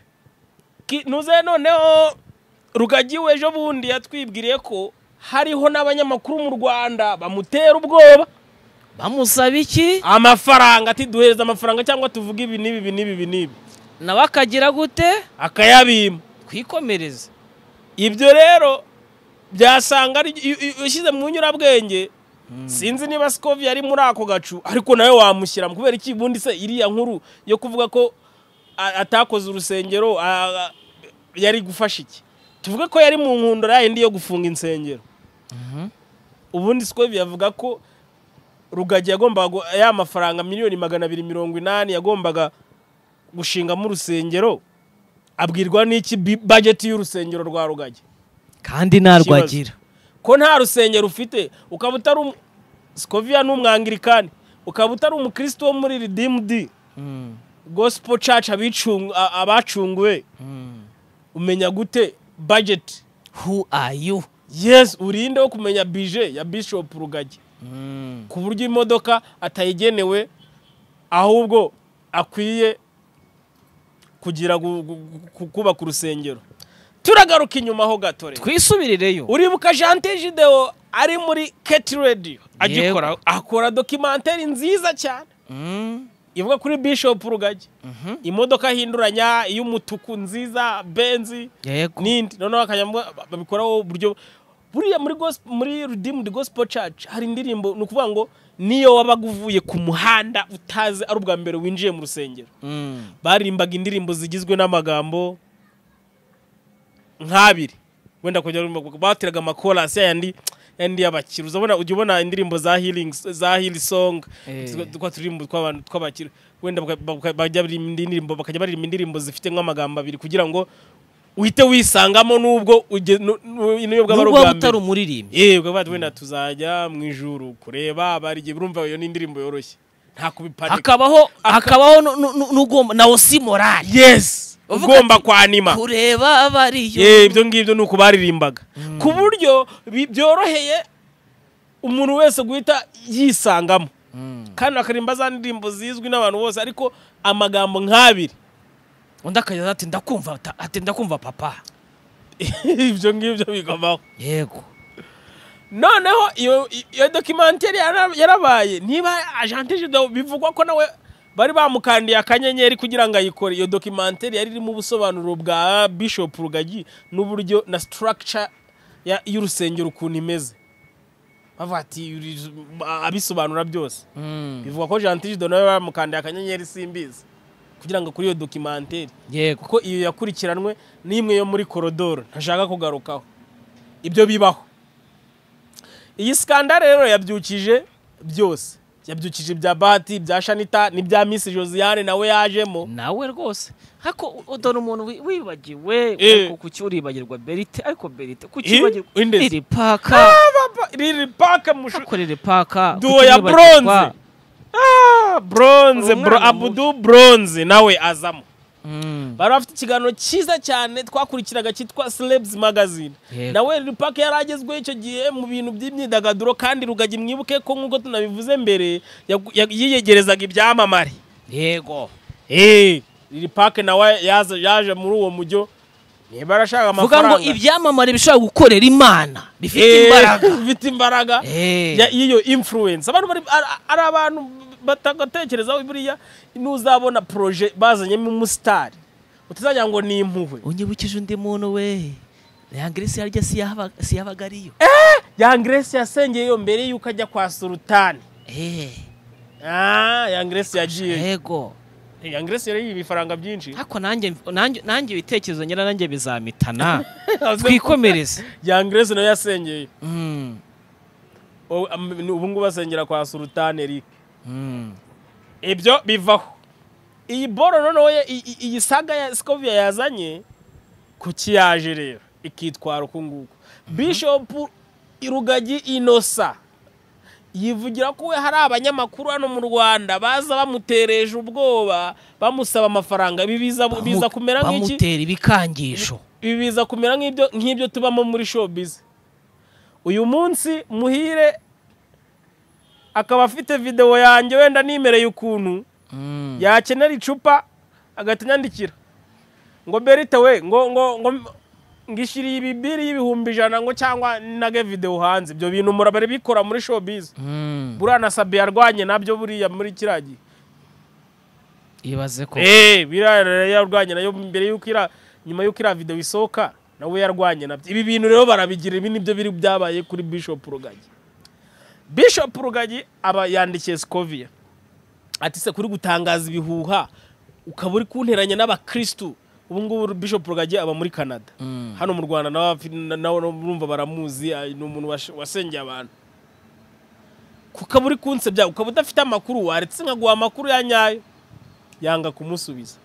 ntuze noneho rugagi we ejo bundi yatwibwiriye ko hariho n'abanyamakuru mu rwanda bamutera ubwoba bamusaba iki amafaranga ati duhereze amafaranga cyangwa tuvuge ibi n'ibi ibi n'ibi ibi n'ibi nawe akagira gute akayabima twikomereze ibyo rero byasanga ushyize mu nyurabwenge hmm. sinzi niba sikovi yari muri ako gacu ariko nawe wamushyira kubera iki ubundi se iriya nkuru yo kuvuga ko atakoze urusengero yari gufasha iki tuvuge ko yari mu nkundura yindi yo gufunga insengero mhm. ubundi siko biyavuga ko rugagi yagombaga ya mafaranga miliyoni magana abiri mirongo inani yagombaga gushingamo urusengero abwirwa n'iki bageti y'urusengero rwa rugagi kandi nta ko nta rusengero ufite ukaba utari um- sikoviya n'umwangirikani ukaba utari umukristo wo muri ridimudi mm. gosipo caca abacunguwe mm. umenya gute budget who are you yes urinde wo kumenya bije ya bishop rugagi hmm. ku buryo imodoka atayigenewe ahubwo akwiye kugira kubaka urusengero turagaruka inyuma ho gato twisubirireyo uribuka jean tejidewo ari muri keti radiyo agikora akora dokimantere nziza cyane hmm. ivuga kuri bishop rugagi mhm. imodoka ahinduranya iy'umutuku nziza benzi n'indi noneho babikoraho uburyo buriya muri redeemed gospel church hari indirimbo ni ukuvuga ngo niyo wabaga uvuye ku muhanda utazi ari ubwa mbere winjiye mu rusengero mm. baririmbaga indirimbo zigizwe n'amagambo nk'abiri wenda kujya bateraga amakorasi yandi endi y'abakira uzabona ujya ubona indirimbo za healing za healing song eh. twa turirimbo tw'abakira wenda bajya indirimbo bakajya baririmba indirimbo zifite nk'amagambo abiri kugira ngo uhite wisangamo nubwo n'iyo bwaba ari ubwa mbere umuririmbyi yego wenda tuzajya mu ijuru kureba abariye urumva iyo ni indirimbo yoroshye nta kubiparika hakabaho hakabaho n'ugomba na osimorari yesi ugomba kwanima kureba abariyo eh, ibyo ngibyo ni uko baririmbaga hmm. ku buryo byoroheye umuntu wese guhita yisangamo hmm. kandi akarimba za ndirimbo zizwi n'abantu bose ariko amagambo nk'abiri undi akajya ati ndakumva ati ndakumva papa (laughs) ibyo ngibyo bigomaho yego noneho iyo dokimenteri yarabaye niba ajantije bivugwa ko nawe bari bamukandiye akanyenyeri kugira ngo ayikore iyo dokimenteri yari irimo ubusobanuro bwa bishop rugagi n'uburyo na structure y'urusengero ukuntu imeze bavuga abisobanura byose hmm. bivuga ko jean tige nawe bamukandiye akanyenyeri simbizi kugira ngo kuri iyo dokimenteri kuko iyo yakurikiranwe n'imwe yo muri korodoro ntashaka kugarukaho ibyo bibaho iyi sikanda rero yabyukije byose yabyukije ibya bati ibya shanita n'ibya misi josiane nawe yajemo nawe rwose hako udora umuntu wibagiwe eh. kuki uribagirwa berite ariko berite kuki wibagirwa eh? riri paka ah, riri paka hakorere paka duwo ya buronze buronze abudu buronze nawe azamo Mm. bari bafite ikiganiro cyiza cyane twakurikiraga cyitwa Celebs magazine nawe pake yari agezweho icyo gihe mu bintu by'imyidagaduro kandi rugagi mwibuke ko nk'uko tunabivuze mbere yiyegerezaga ibyamamare yego eh, iri nawe yaje muri uwo mujyo niba arashaka amafaranga vuga ngo ibyamamare bishobora gukorera imana bifite eh, imbaraga (laughs) bifite imbaraga eh. y'iyo imfuruwensi ari abantu batatekerezaho buriya n'uzabona poroje bazanyemo umusitari utazajya ngo ni impuhwe unyibukije undi muntu we yangeresi harya si yabaga ariyo eh, yangeresi yasengeye mbere y'uko ajya kwa sultani eh. ah, yangeresi yagiye yego eh, yangeresi yariye ibifaranga byinshi ariko nanjye ibitekerezo nyine nanjye bizamitana (laughs) twikomereze yangeresi nayo yasengeye mm. ubu ngubu asengera kwa sultani erike Hmm. ibyo bivaho iyi boro noneho iyi saga ya sikoviya yazanye kuki yaje rero ikitwara uku nguku mhm. Bishop irugagi inosa yivugira ko we hari abanyamakuru hano mu rwanda baza bamutereje ubwoba bamusaba amafaranga biza kumera nk'iki bamutera ibikangisho biza kumera nk'ibyo tubamo muri showbiz uyu munsi muhire akaba afite videwo yanjye wenda nimereye ukuntu mm. yakenera icupa agahita anyandikira ngo berite we ngo ngo ngo ngishyiriye ibibiri y'ibihumbi ijana ngo cyangwa nage videwo hanze ibyo bintu murabare bikora muri showbiz mm. buriya na sabi yarwanye nabyo buriya muri kiriya gihe ibaze ko eee eh, biriya yarwanye nayo mbere y'uko iriya nyuma y'uko iriya videwo isohoka nawe yarwanye nabyo ibi bintu rero barabigira ibi nibyo biri byabaye kuri bishop rugagi bishop rugagi aba yandikiye sikoviya ati se kuri gutangaza ibihuha ukaba uri kunteranya n'abakirisitu ubu ngubu bishop rugagi aba muri canada mm. hano mu rwanda nawe urumva baramuzi ni umuntu wasengeye abantu ukaba uri kunsebya ukaba udafite amakuru waretse nkaguha amakuru ya nyayo yanga kumusubiza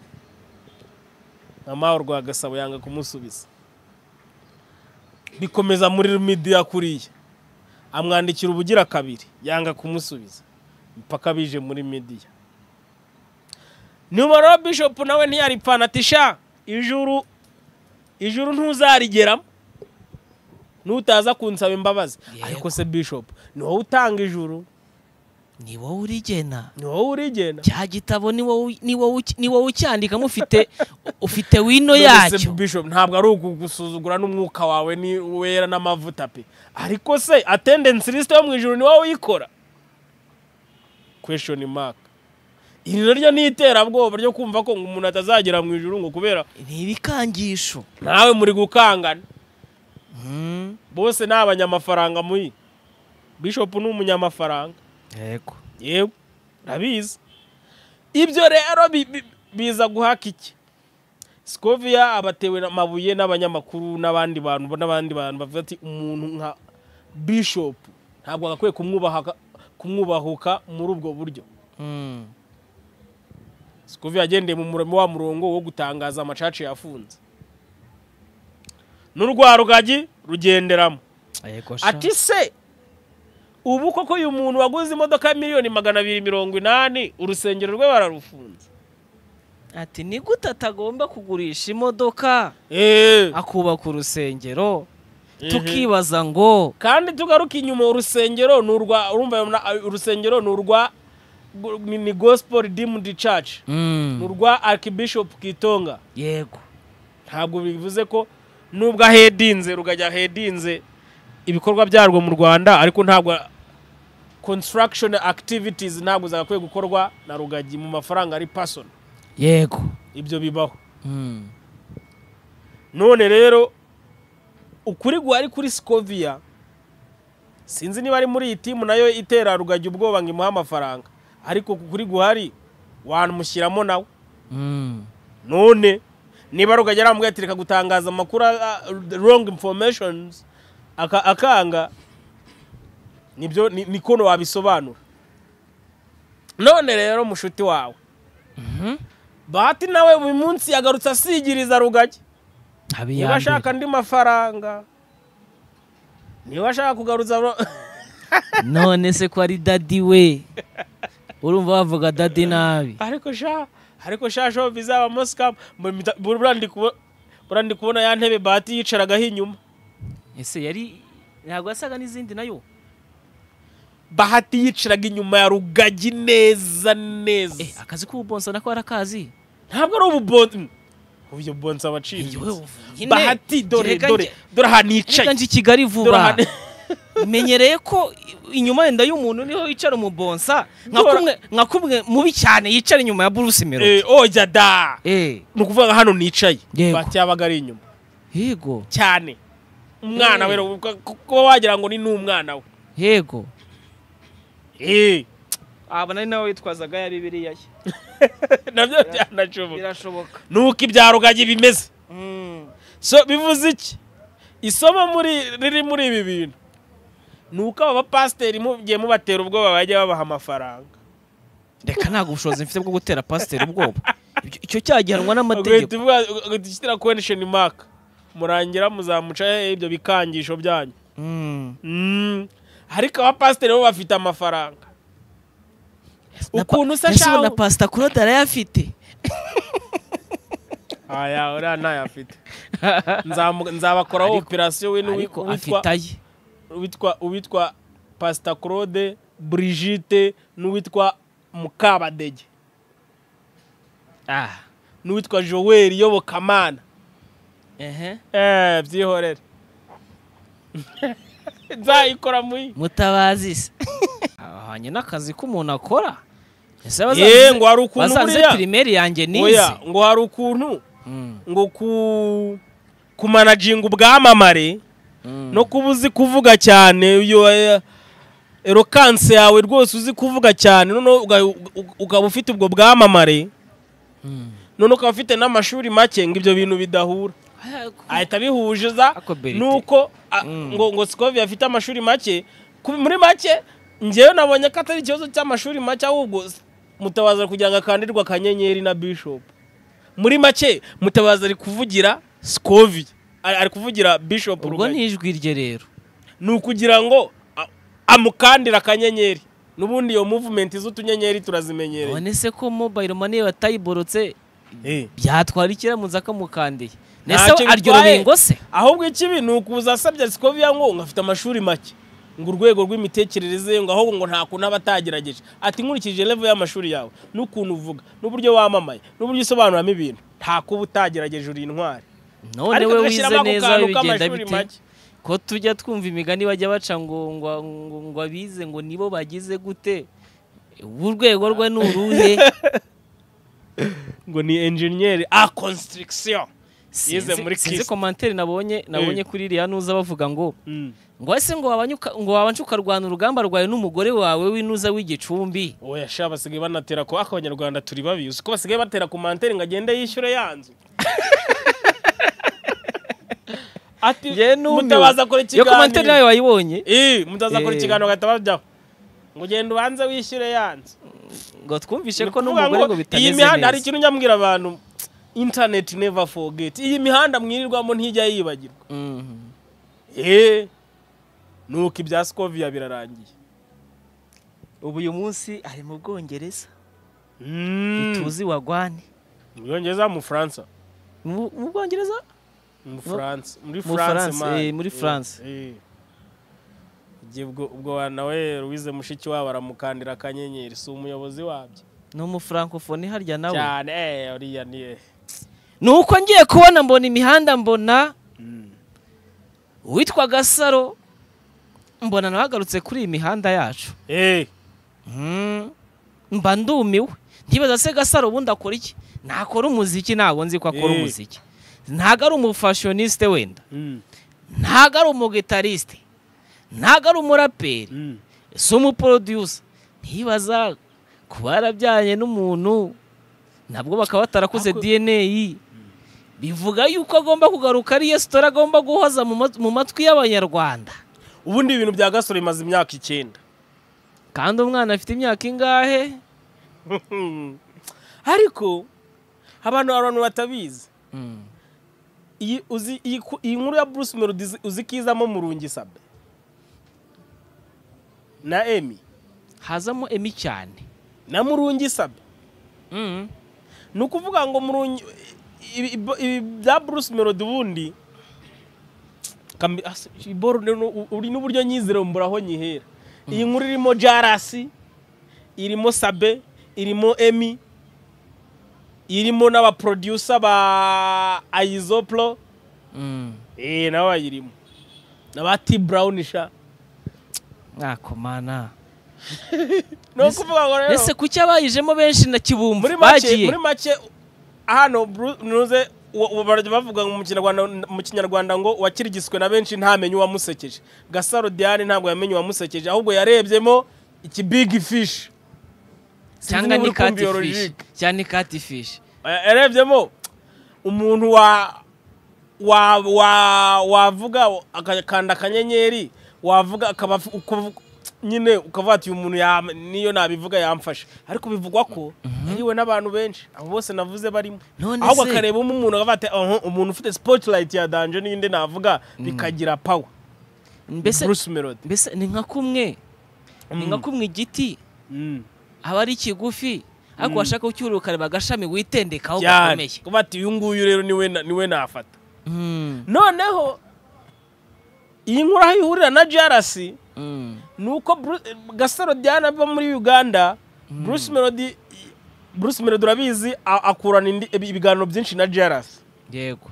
rwa gasabo yanga kumusubiza bikomeza muri midiya kuriya amwandikira ubugira kabiri yanga kumusubiza mpaka bije muri mediya nimero ya bishopu nawe ntiyaripfana ati sha ijuru ijuru ntuzarigeramo n'utaza kunsaba imbabazi ariko se bishopu ni wowe utanga ijuru ni wowe urigena ni wowe urigena cya gitabo ni wowe ucyandika mufite ufite wino yacyo ntabwo ari ugusuzugura n'umwuka wawe ni wera n'amavuta pe ariko se atendensi lisite yo mu ijoro ni wowe uyikora kweshoni maka iri naryo ni iterabwoba ryo kumva ko umuntu atazagera mu ijoro ngo kubera ni ibikangisho nawe muri gukangana hmm. bose ni abanyamafaranga muyi bishopu ni umunyamafaranga yego yewe urabizi ibyo rero biza guhaka iki sikoviya abatewe amabuye n'abanyamakuru n'abandi bantu n'abandi bantu bavuga ati umuntu nka bishopu ntabwo agakwiye kumwubahuka muri ubwo buryo hmm. sikoviya agendeye mu murimo wa murongo wo gutangaza amacaca yafunze n'urwa rugagi rugenderamo ati se ubu koko uyu muntu waguze imodoka miliyoni magana abiri mirongo inani urusengero rwe bararufunze ati ni gute atagomba kugurisha imodoka eh. akubaka urusengero mhm. tukibaza ngo kandi tugaruke inyuma urusengero ni urwa urusengero ni urwa ni gospel dimmed church mm. ni urwa archbishop kitonga yego ntabwo bivuze ko nubwo ahedinze rugajya ahedinze ibikorwa byarwo mu rwanda ariko ntabwo construction activities ntabwo zagakwiye gukorwa na rugagi mu mafaranga ari person yego ibyo bibaho hmm. none rero ukuri guhari kuri sikoviya sinzi niba ari muri iyi timu nayo itera rugagi ubwoba ngo imuhe amafaranga ariko kuri guhari wamushyiramo nawe hmm. none niba rugagi aramubwira ati reka gutangaza amakuru ah, ah, wrong information akanga nibyo ni kono wabisobanura none rero mushuti wawe mhm. bahati nawe uyu munsi yagarutse asigiriza rugagi niba ashaka andi mafaranga niba ashaka kugaruza (laughs) none se ko ari dadi we urumva bavuga dadi nabi ariko sha ariko sha sho bizaba mosika burandi kubona ya ntebe bahati yicaragaho inyuma ese yari ntabwo yasaga n'izindi nayo bahati yiciraga inyuma ya rugagi neza neza eh, akazi k'ububonsa nako akazi ntabwo ari ububonsa uyu bonsa waciriritse bahati dore dore dore ahantu yicaye reka i kigali vuba (laughs) menyereye ko inyuma yenda y'umuntu niho yicara umubonsa nka kumwe mubi cyane yicara inyuma ya buruse melodi eh, ojya oh, da eh. ni ukuvuga ngo hano nicaye bahati yabaga ari inyuma yego cyane umwana we kuko wagira ngo ni n'umwana we yego aba nari nawe witwazaga ya bibiriya ye nabyo birashoboka nuko ibya rugagi bimeze hmm. bivuze iki isomo riri muri ibi bintu ni uko aba bapasiteri mugiye mubatera ubwoba bajya babaha amafaranga reka ntabwo ubushobozi mfite bwo gutera pasiteri ubwoba icyo cyagihanwa n'amategeko ugahita ushyira kwensheni maka murangira muzamuca ibyo bikangisho byanyu hmm. Hmm. ariko abapasiteri bo bafite amafaranga ukuntu usa shaho na pasita kurode arayafite aya ah, uriya ntayafite nzabakoraho operasiyo we n'uwitwa uwitwa pasita claude brigite n'uwitwa mukabadege ah. n'uwitwa joel yobokamana eh, byihorere (laughs) nzayikora muyi mutabazi se (laughs) ahanye n'akazi k'umuntu akora yewe ngo hari ukuntu buriya pirimeri yanjye nizi ngo hari ukuntu hmm. ngo kumanaginga ubwamamare hmm. no kuba uzi kuvuga cyane erokanse eh, yawe rwose uzi kuvuga cyane ukaba ufite ubwo bwamamare hmm. noneho ukaba ufite n'amashuri make ngo ibyo bintu bidahura ahita abihujiza nuko ah, mm. ngo sikovi afite amashuri make muri make ngewe nabonye ko atari ikibazo cy'amashuri make ahubwo mutabaza kugira ngo akandirwe akanyenyeri na Bishop muri make mutabaza ari kuvugira sikovi ari kuvugira Bishop ubwo ni ijwi rye rero ni ukugira ngo amukandira akanyenyeri n'ubundi iyo muvumenti z'utunyenyeri turazimenyereye none se ko mobayiro mani batayiborotse eh. byatwara ikiramutse akamukandiye ntacyo bitwaye ahubwo ikibi ni ukuza asabye siko ngo ngafite amashuri make ngo urwego rw'imitekerereze ngo ahubwo ngo nta kuntu aba atagerageje ati nkurikije level y'amashuri yawe n'ukuntu uvuga n'uburyo wamamaye n'uburyo usobanuramo ibintu nta kuba utagerageje uri intwari none we wize neza bigenda bite ko tujya twumva imigani bajya baca ngo ngo abize ngo nibo bagize gute urwego rwe ni uruhe (laughs) ngo ni enjeniyeri a konsitirikisiyo yize muri kisi sinzi komantere nabonye eh. nabonye kuri iriya nuza bavuga ngo mm. ngo ese ngo wabanje ukarwana urugamba rwawe n'umugore wawe w'inuza w'igicumbi wowe yashaka basigaye banatera ko ako abanyarwanda turi babizi ko basigaye batera komantere ngo agende yishyure ya nzu (laughs) ati mutabaza kora ikiganiro iyo komantere nawe wayibonye eh, mutabaza kora eh. ikiganiro bagahita bajyaho ngo ugende ubanze wishyure ya nzu ngo twumvishe ko n'umugore ngo bitameze neza iyi mihanda hari ikintu njya abantu internet never forget iyi mihanda mwirirwamo ntijya yibagirwa mhm. nuko ibya sikoviya birarangiye ubu uyu munsi ari mu bwongereza ntituzi hmm. wagwane mu bwongereza mu furansa mu bwongereza mu furansa muri furanse eh, muri eh, furanse eh. ubwo nawe wize mushiki wabo aramukandira akanyenyeri si umuyobozi wabyo ni umufuranko harya nawe cyane uriya ni ni uko ngiye kubona mbona imihanda mbona witwa gasaro mbona nahagarutse kuri iyi mihanda yacu eh. hmm. mba ndumiwe ntibaza se gasaro ubundi akora iki nakora umuziki ntabwo nzi ko akora eh. umuziki ntabwo ari umufashiyonisite wenda hmm. ntabwo ari umugitarisite ntabwo ari umuraperi hmm. si umuporodiyusa ntibaza kuba yarabyaranye n'umuntu nabwo bakaba batarakoze dna bivuga yuko agomba kugaruka ari resitora agomba guhoza mu matwi y'abanyarwanda ubundi ibintu bya gasore bimaze imyaka icyenda kandi umwana afite imyaka ingahe (laughs) ariko abantu abantu batabizi hmm. iyi nkuru ya bruce melody uzi kizamo murungi sabe na emi hazamo emi cyane na murungi sabe hmm. ni ukuvuga ngo murungi ibi bya bruce melody ubundi uri ah, n'uburyo nyizirambura aho nyihera mm. iyi nkuru irimo jarasi irimo sabe irimo emi irimo n'abaproducer ba ayizopro mm. eee nabo bayirimo n'aba ti burawunisha mwakomana ah, ah. (laughs) ni ukuvuga ngo rero mbese kuki abayijemo benshi na kibumbu bagiye muri make hano ntuze barajya bavuga mu kinyarwanda ngo wakirigiswe na benshi ntamenye uwamusekeje gasaro diane ntabwo yamenye uwamusekeje ahubwo yarebyemo iki bigi fishi cyangwa ni kati fishi cyangwa eh, ni kati fishi yarebyemo umuntu wavuga akakanda akanyenyeri wavuga nyine ukavuga ati uyu niyo nabivuga yamfashe ariko bivugwa ko mhm. yariwe n'abantu benshi abo bose navuze barimo ahubwo akarebamo umuntu akavuga umuntu ufite sipotilayiti ya danje n'indi navuga mm. bikagira pawa mbese ni nka kumwe ni nka mm. kumwe igiti mm. aba ari kigufi ariko washaka ucyura ukareba agashami witendekaho gakomeye kuba ati uyu nguyu rero niwe nafata noneho iyi nkuru aho ihurira na jarasi Mm. Nuko uko gasaro diana ava muri uganda bruce melody bruce melody urabizi akurana ibiganiro byinshi na jarasi yego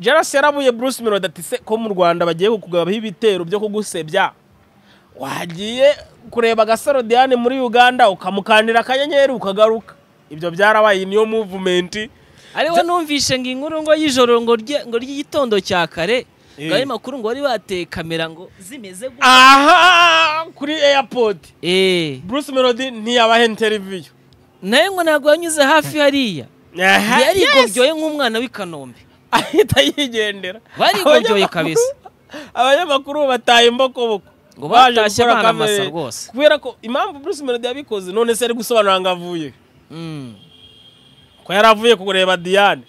jarasi yarabuye bruce melody ati se ko mu rwanda bagiye kugabaho ibitero byo kugusebya wagiye kureba gasaro diane muri uganda ukamukandira akanyenyeri ukagaruka ibyo byarabaye niyo muvumenti ariwe numvishe ngo inkuru ngo y'ijoro ngo ry'igitondo cya kare Eh. ngo makuru ngo bari bateye kamera ngo zimeze gutya aha kuri airport eh. bruce melody ntiyabahe interiviyo nayo ngo ntabwo yanyuze hafi hariya yarigobyoye nk'umwana w'i kanombe ahita yigendera barigobyoye kabisa abanyamakuru bataye imbokoboko ngo batashye banamasa rwose kubera ko impamvu bruce melody yabikoze none se ari gusobanura ngo avuye hmm. ko yari avuye kureba diane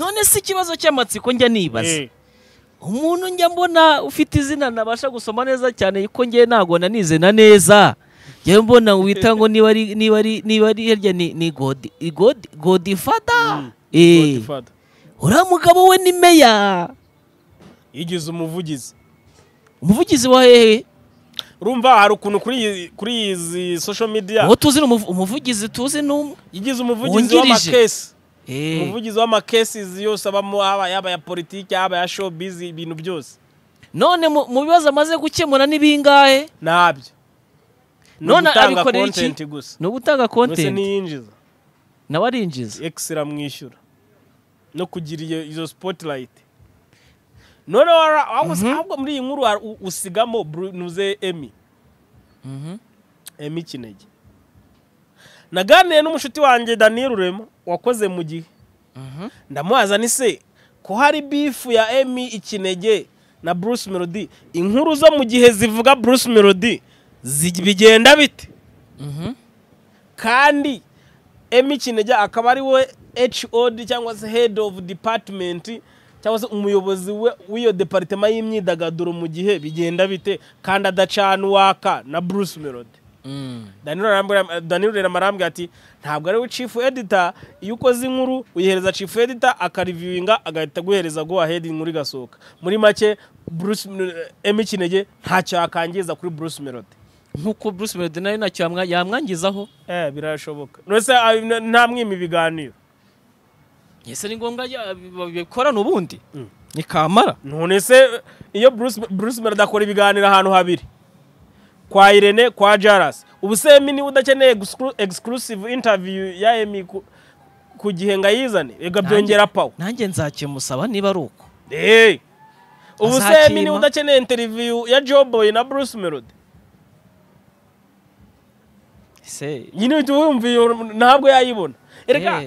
none si ikibazo cy'amatsiko njya nibaza eh. umuntu njya mbona ufite izina nabasha gusoma neza cyane ko ngewe ntabwo nanizena neza njyewe mbona wita ngo niba ari niba ari niba ari hirya ni godi godi godifada uriya mugabo we ni meya yigize umuvugizi umuvugizi wa hehe urumva hari ukuntu kuri izi social media uwo tuzi umuvugizi tuzi n'umwe yigize umuvugizi w'amakesi Eh. umuvugizi w'amakesizi yose abamo haba yaba ya politiki haba aya showbiz ibintu byose none mu bibazo amaze gukemura ni nabyo none abikorera iki ni ugutanga kontenti niyinjiza nawe arinjiza ekisi iramwishyura no kugira izo sipotirayiti none mhm. ahubwo muri iyi nkuru usigamo burunuze emi emi mhm. kinege naganiye n'umushuti wanjye daniel rurema wakoze mu gihe mhm. ndamubaza ni se ko hari bifu ya emi ikinege na bruce melody inkuru zo mu gihe zivuga bruce melody bigenda bite mhm. kandi emi kinege akaba ari we hod cyangwa se head of department cyangwa se umuyobozi w'iyo departement y'imyidagaduro mu gihe bigenda bite kandi adacana uwaka na bruce melody Mm. danilo eh, rero ati ntabwo ariwe cifu edita iyo ukoze inkuru uyihereza cifu edita akariviwinga agahita aguhereza guha hedi inkuru igasohoka muri make emu eh, kinege ntacyo yakangiza kuri bruce melody nk'uko bruce melody nayo ntacyo yamwangizaho eh, birashoboka ah, ntamwima ibiganiro ese ni ngombwa bikora n'ubundi mm. ni kamara none se iyo bruce melody akora ibiganiro ahantu habiri kwa irene kwa jarasi ubu se mini udakeneye egisikurisivu intaviyu ya emi ku gihe ngo ayizane reka byongera pawa nanjye nzakemusaba niba ari uko eee ubu se mini udakeneye interiviyu ya joboyi na bruce melody nyine uhita wumviye ntabwo yayibona reka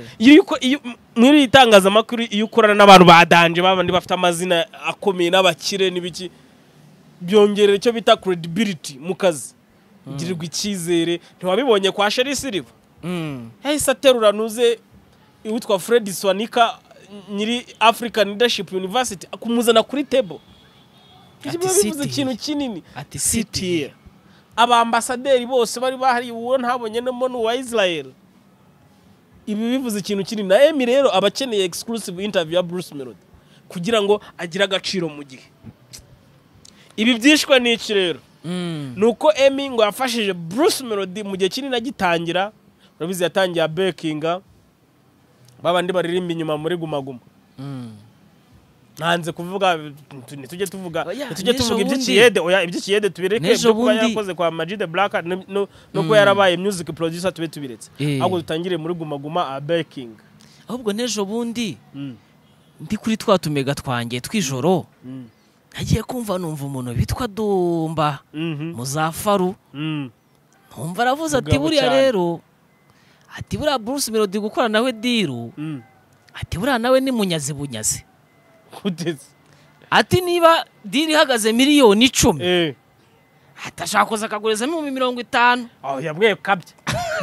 muri iri tangazamakuru iyo ukorana n'abantu badanje babandi bafite amazina akomeye n'abakire n'ibiki byongerera icyo bita credibility mu kazi girirwa icyizere ntiwabibonye kwa sheri siriva mm. yahise aterura nuze uwitwa fred swanika nyiri african leadership university akumuzana kuri table bivuze ikintu kinini ati sitiye abambasaderi bose bari bahari uwo ntabonye no wa israel ibi bivuze ikintu kinini na emi rero aba akeneye exclusive interview ya bruce melody kugira ngo agire agaciro mu gihe ibi byishwe n'iki rero hmm. ni uko emi ngo yafashije bruce melody mu gihe kinini agitangira urabizi yatangiye abekinga babandi baririmba inyuma muri guma Guma hmm. ntanze kuvuga ntitujye tuvuga oh, ntitujye tuvuga iby'ikiyede oya oh, iby'ikiyede tubireke byo kuba yarakoze kwa magide black no kuba hmm. yarabaye music producer tube tubiretse eh. ahubwo dutangire muri gumaguma abekinga ahubwo n'ejo bundi ndi kuri twa tumega twanjye tw'ijoro nkagiye kumva numva umuntu witwa dumba mhm. muzafaru mm. nkumva aravuze ati buriya rero ati buriya buruse melody gukora nawe diru mm. ati buriya nawe ni munyazi bunyazi ati niba diri ihagaze miliyoni icumi eh. atashaka kuza akaguriza ibihumbi mirongo itanu oh, yamwekabye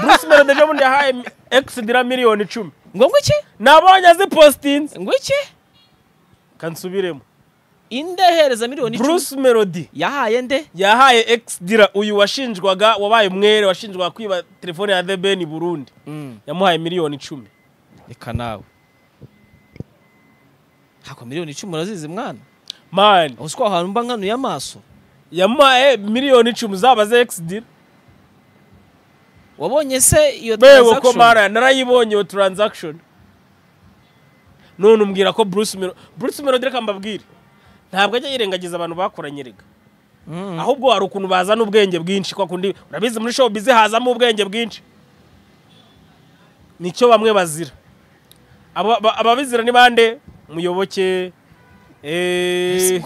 buruse melody ejo bundi yahaye egisidira miliyoni icumi ngo ngwiki nabonye azipositinze ngwiki kansubiremo inde hereza miliyoni icumi bruce melody yahaye nde yahaye ex uyu washinjwaga wabaye umwere washinjwaga kwiba telefone ya the ben burundi mm. yamuhaye miliyoni icumi reka nawe ntabwo miliyoni icumi urazizi mwana mani ubu siko ahantu mba nkanuye amaso yamuhaye miliyoni icumi zaba ze ex wabonye se iyo transaction bewe ko mara narayibonye iyo transaction none umbwira ko bruce melody bruce melody reka mbabwire ntabwo ajya yirengagiza abantu bakoranye erega mm. ahubwo hari ukuntu bazana ubwenge bwinshi kwa kundi urabizi muri showbiz hazamo ubwenge bwinshi nicyo bamwe bazira ababizira ni bande muyoboke eh,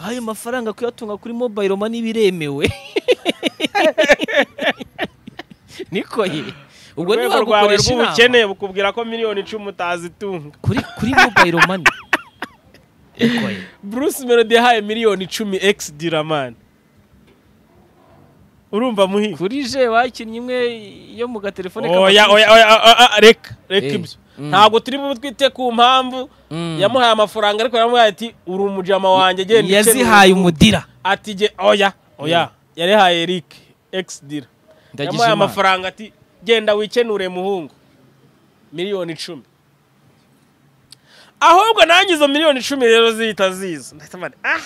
nk'ayo mafaranga kuyatunga kuri mobayiro mani biremewe (laughs) niko ye ubwo ntiwagukoresha rwawe rw'ubukene bukubwira ko miliyoni icumi utazitunga kuri mobayiro mani bruce melody yahaye miliyoni icumi egisi diramani urumva muhinga kuri je wakinnye imwe yo mu gatelefone reka reka ibyo ntabwo turi butwite ku mpamvu mm. yamuhaye amafaranga ariko yaramuhaye ati uri umujama wanjye genda yazihaye umudira ati ge oya oya mm. yarihaye eric ex dira yamuhaye amafaranga ati genda wikenure muhungu miliyoni icumi ahubwo nanjye izo miliyoni icumi rero zihita zizo ah!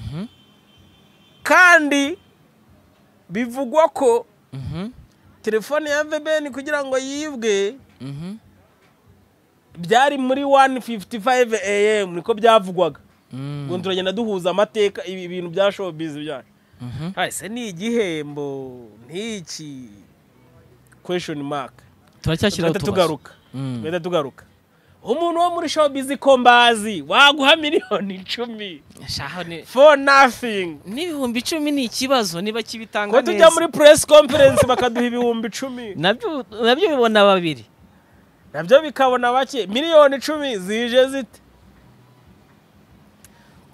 mhm. kandi bivugwa ko mhm. telefone ya vbn kugira ngo yibwe mhm. byari muri wani fifuti fayive eyemu niko byavugwaga mm. ngo turagenda duhuza amateka ibi bintu bya showbiz byacu ese ni igihembo n'iki kweshoni maka turacyashyiraho tugaruka mm. tugaruka umuntu wo muri shopizi ko mbazi waguha miliyoni icumi for nothing n'ibihumbi icumi ni ikibazo niba kibitanga neza ko tujya muri press conference bakaduha ibihumbi icumi (laughs) nabyo bibona babiri nabyo bikabona bake miliyoni icumi zije zite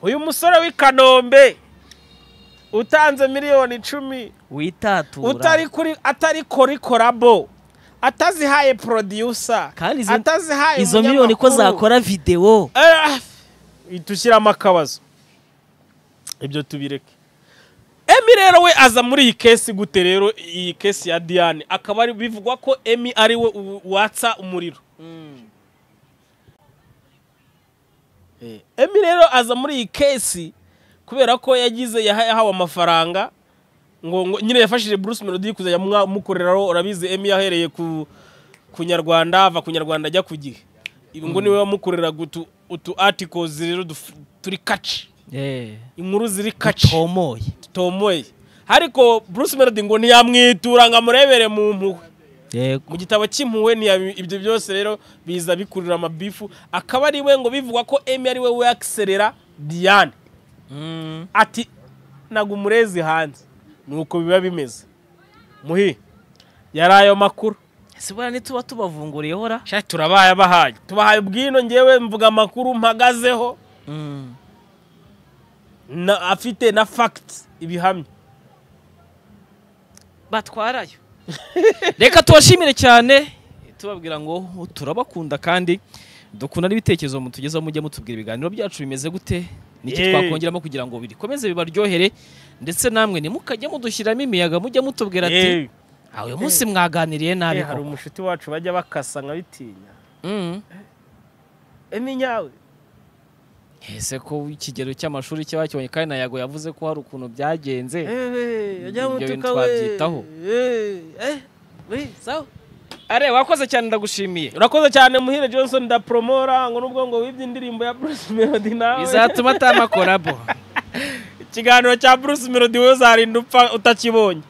uyu musore w'i kanombe utanze miliyoni icumi witatura utari kuri atari korikorabo atazihaye producer kandi izo miliyoni ko zakora videwo dushyiramo eh, akabazo ibyo tubireke emi rero we aza muri iyi kesi gute rero iyi kesi ya diane akaba ari bivugwa ko emi ari we watsa umuriro hmm. eh. emi rero aza muri iyi kesi kubera ko yagize yahawe amafaranga ngo nyine yafashije Bruce Melody kuzajya mukoreraho urabizi emi yahereye ku kunyarwanda ava kunyarwanda ajya ku gihe ngo hmm. niwe wamukoreraga utu utu articles rero turi kaci inkuru ziri kaci tutomoye tutomoye ariko Bruce Melody ngo ntiyamwitura ngo amurebere mu mpuhwe mu gitabo cy'impuhwe ibyo byose rero biza bikurura amabifu akaba ari we ngo bivugwa ko emi ari we wakiserera diane hmm. ati ntabwo umurezi hanze uko biba bimeze muhi yari ayo makuru si ntituba tubavunguriye hora turabaye abahaye tubahaye ubwino ngewe mvuga amakuru mpagazeho mm. afite na fagiti ibihamya batwarayo (laughs) reka tubashimire cyane tubabwira ngo turabakunda kandi dukunda n'ibitekerezo mutugeza mujye mutubwira ibiganiro byacu bimeze gute niki twakongeramo kugira ngo bikomeze bibaryohere ndetse namwe nimukajye mudushyiramo imiyaga mujya mutubwira ati aho uyu munsi mwaganiriye nabi hari umushuti wacu bajya bakasa bitinya mm. eminyawe ese ko ikigero cy'amashuri kiba kibonye kandi na yago yavuze ko hari ukuntu byagenze ibyo bintu twabyitaho are wakoze cyane ndagushimiye urakoze cyane muhire johnson ndapromora ngo nubwo ngo wibye indirimbo ya bruce melody nawe bizatuma atamakorabo (laughs) ikiganiro cya bruce melody wowe uzarinda upfa utakibonye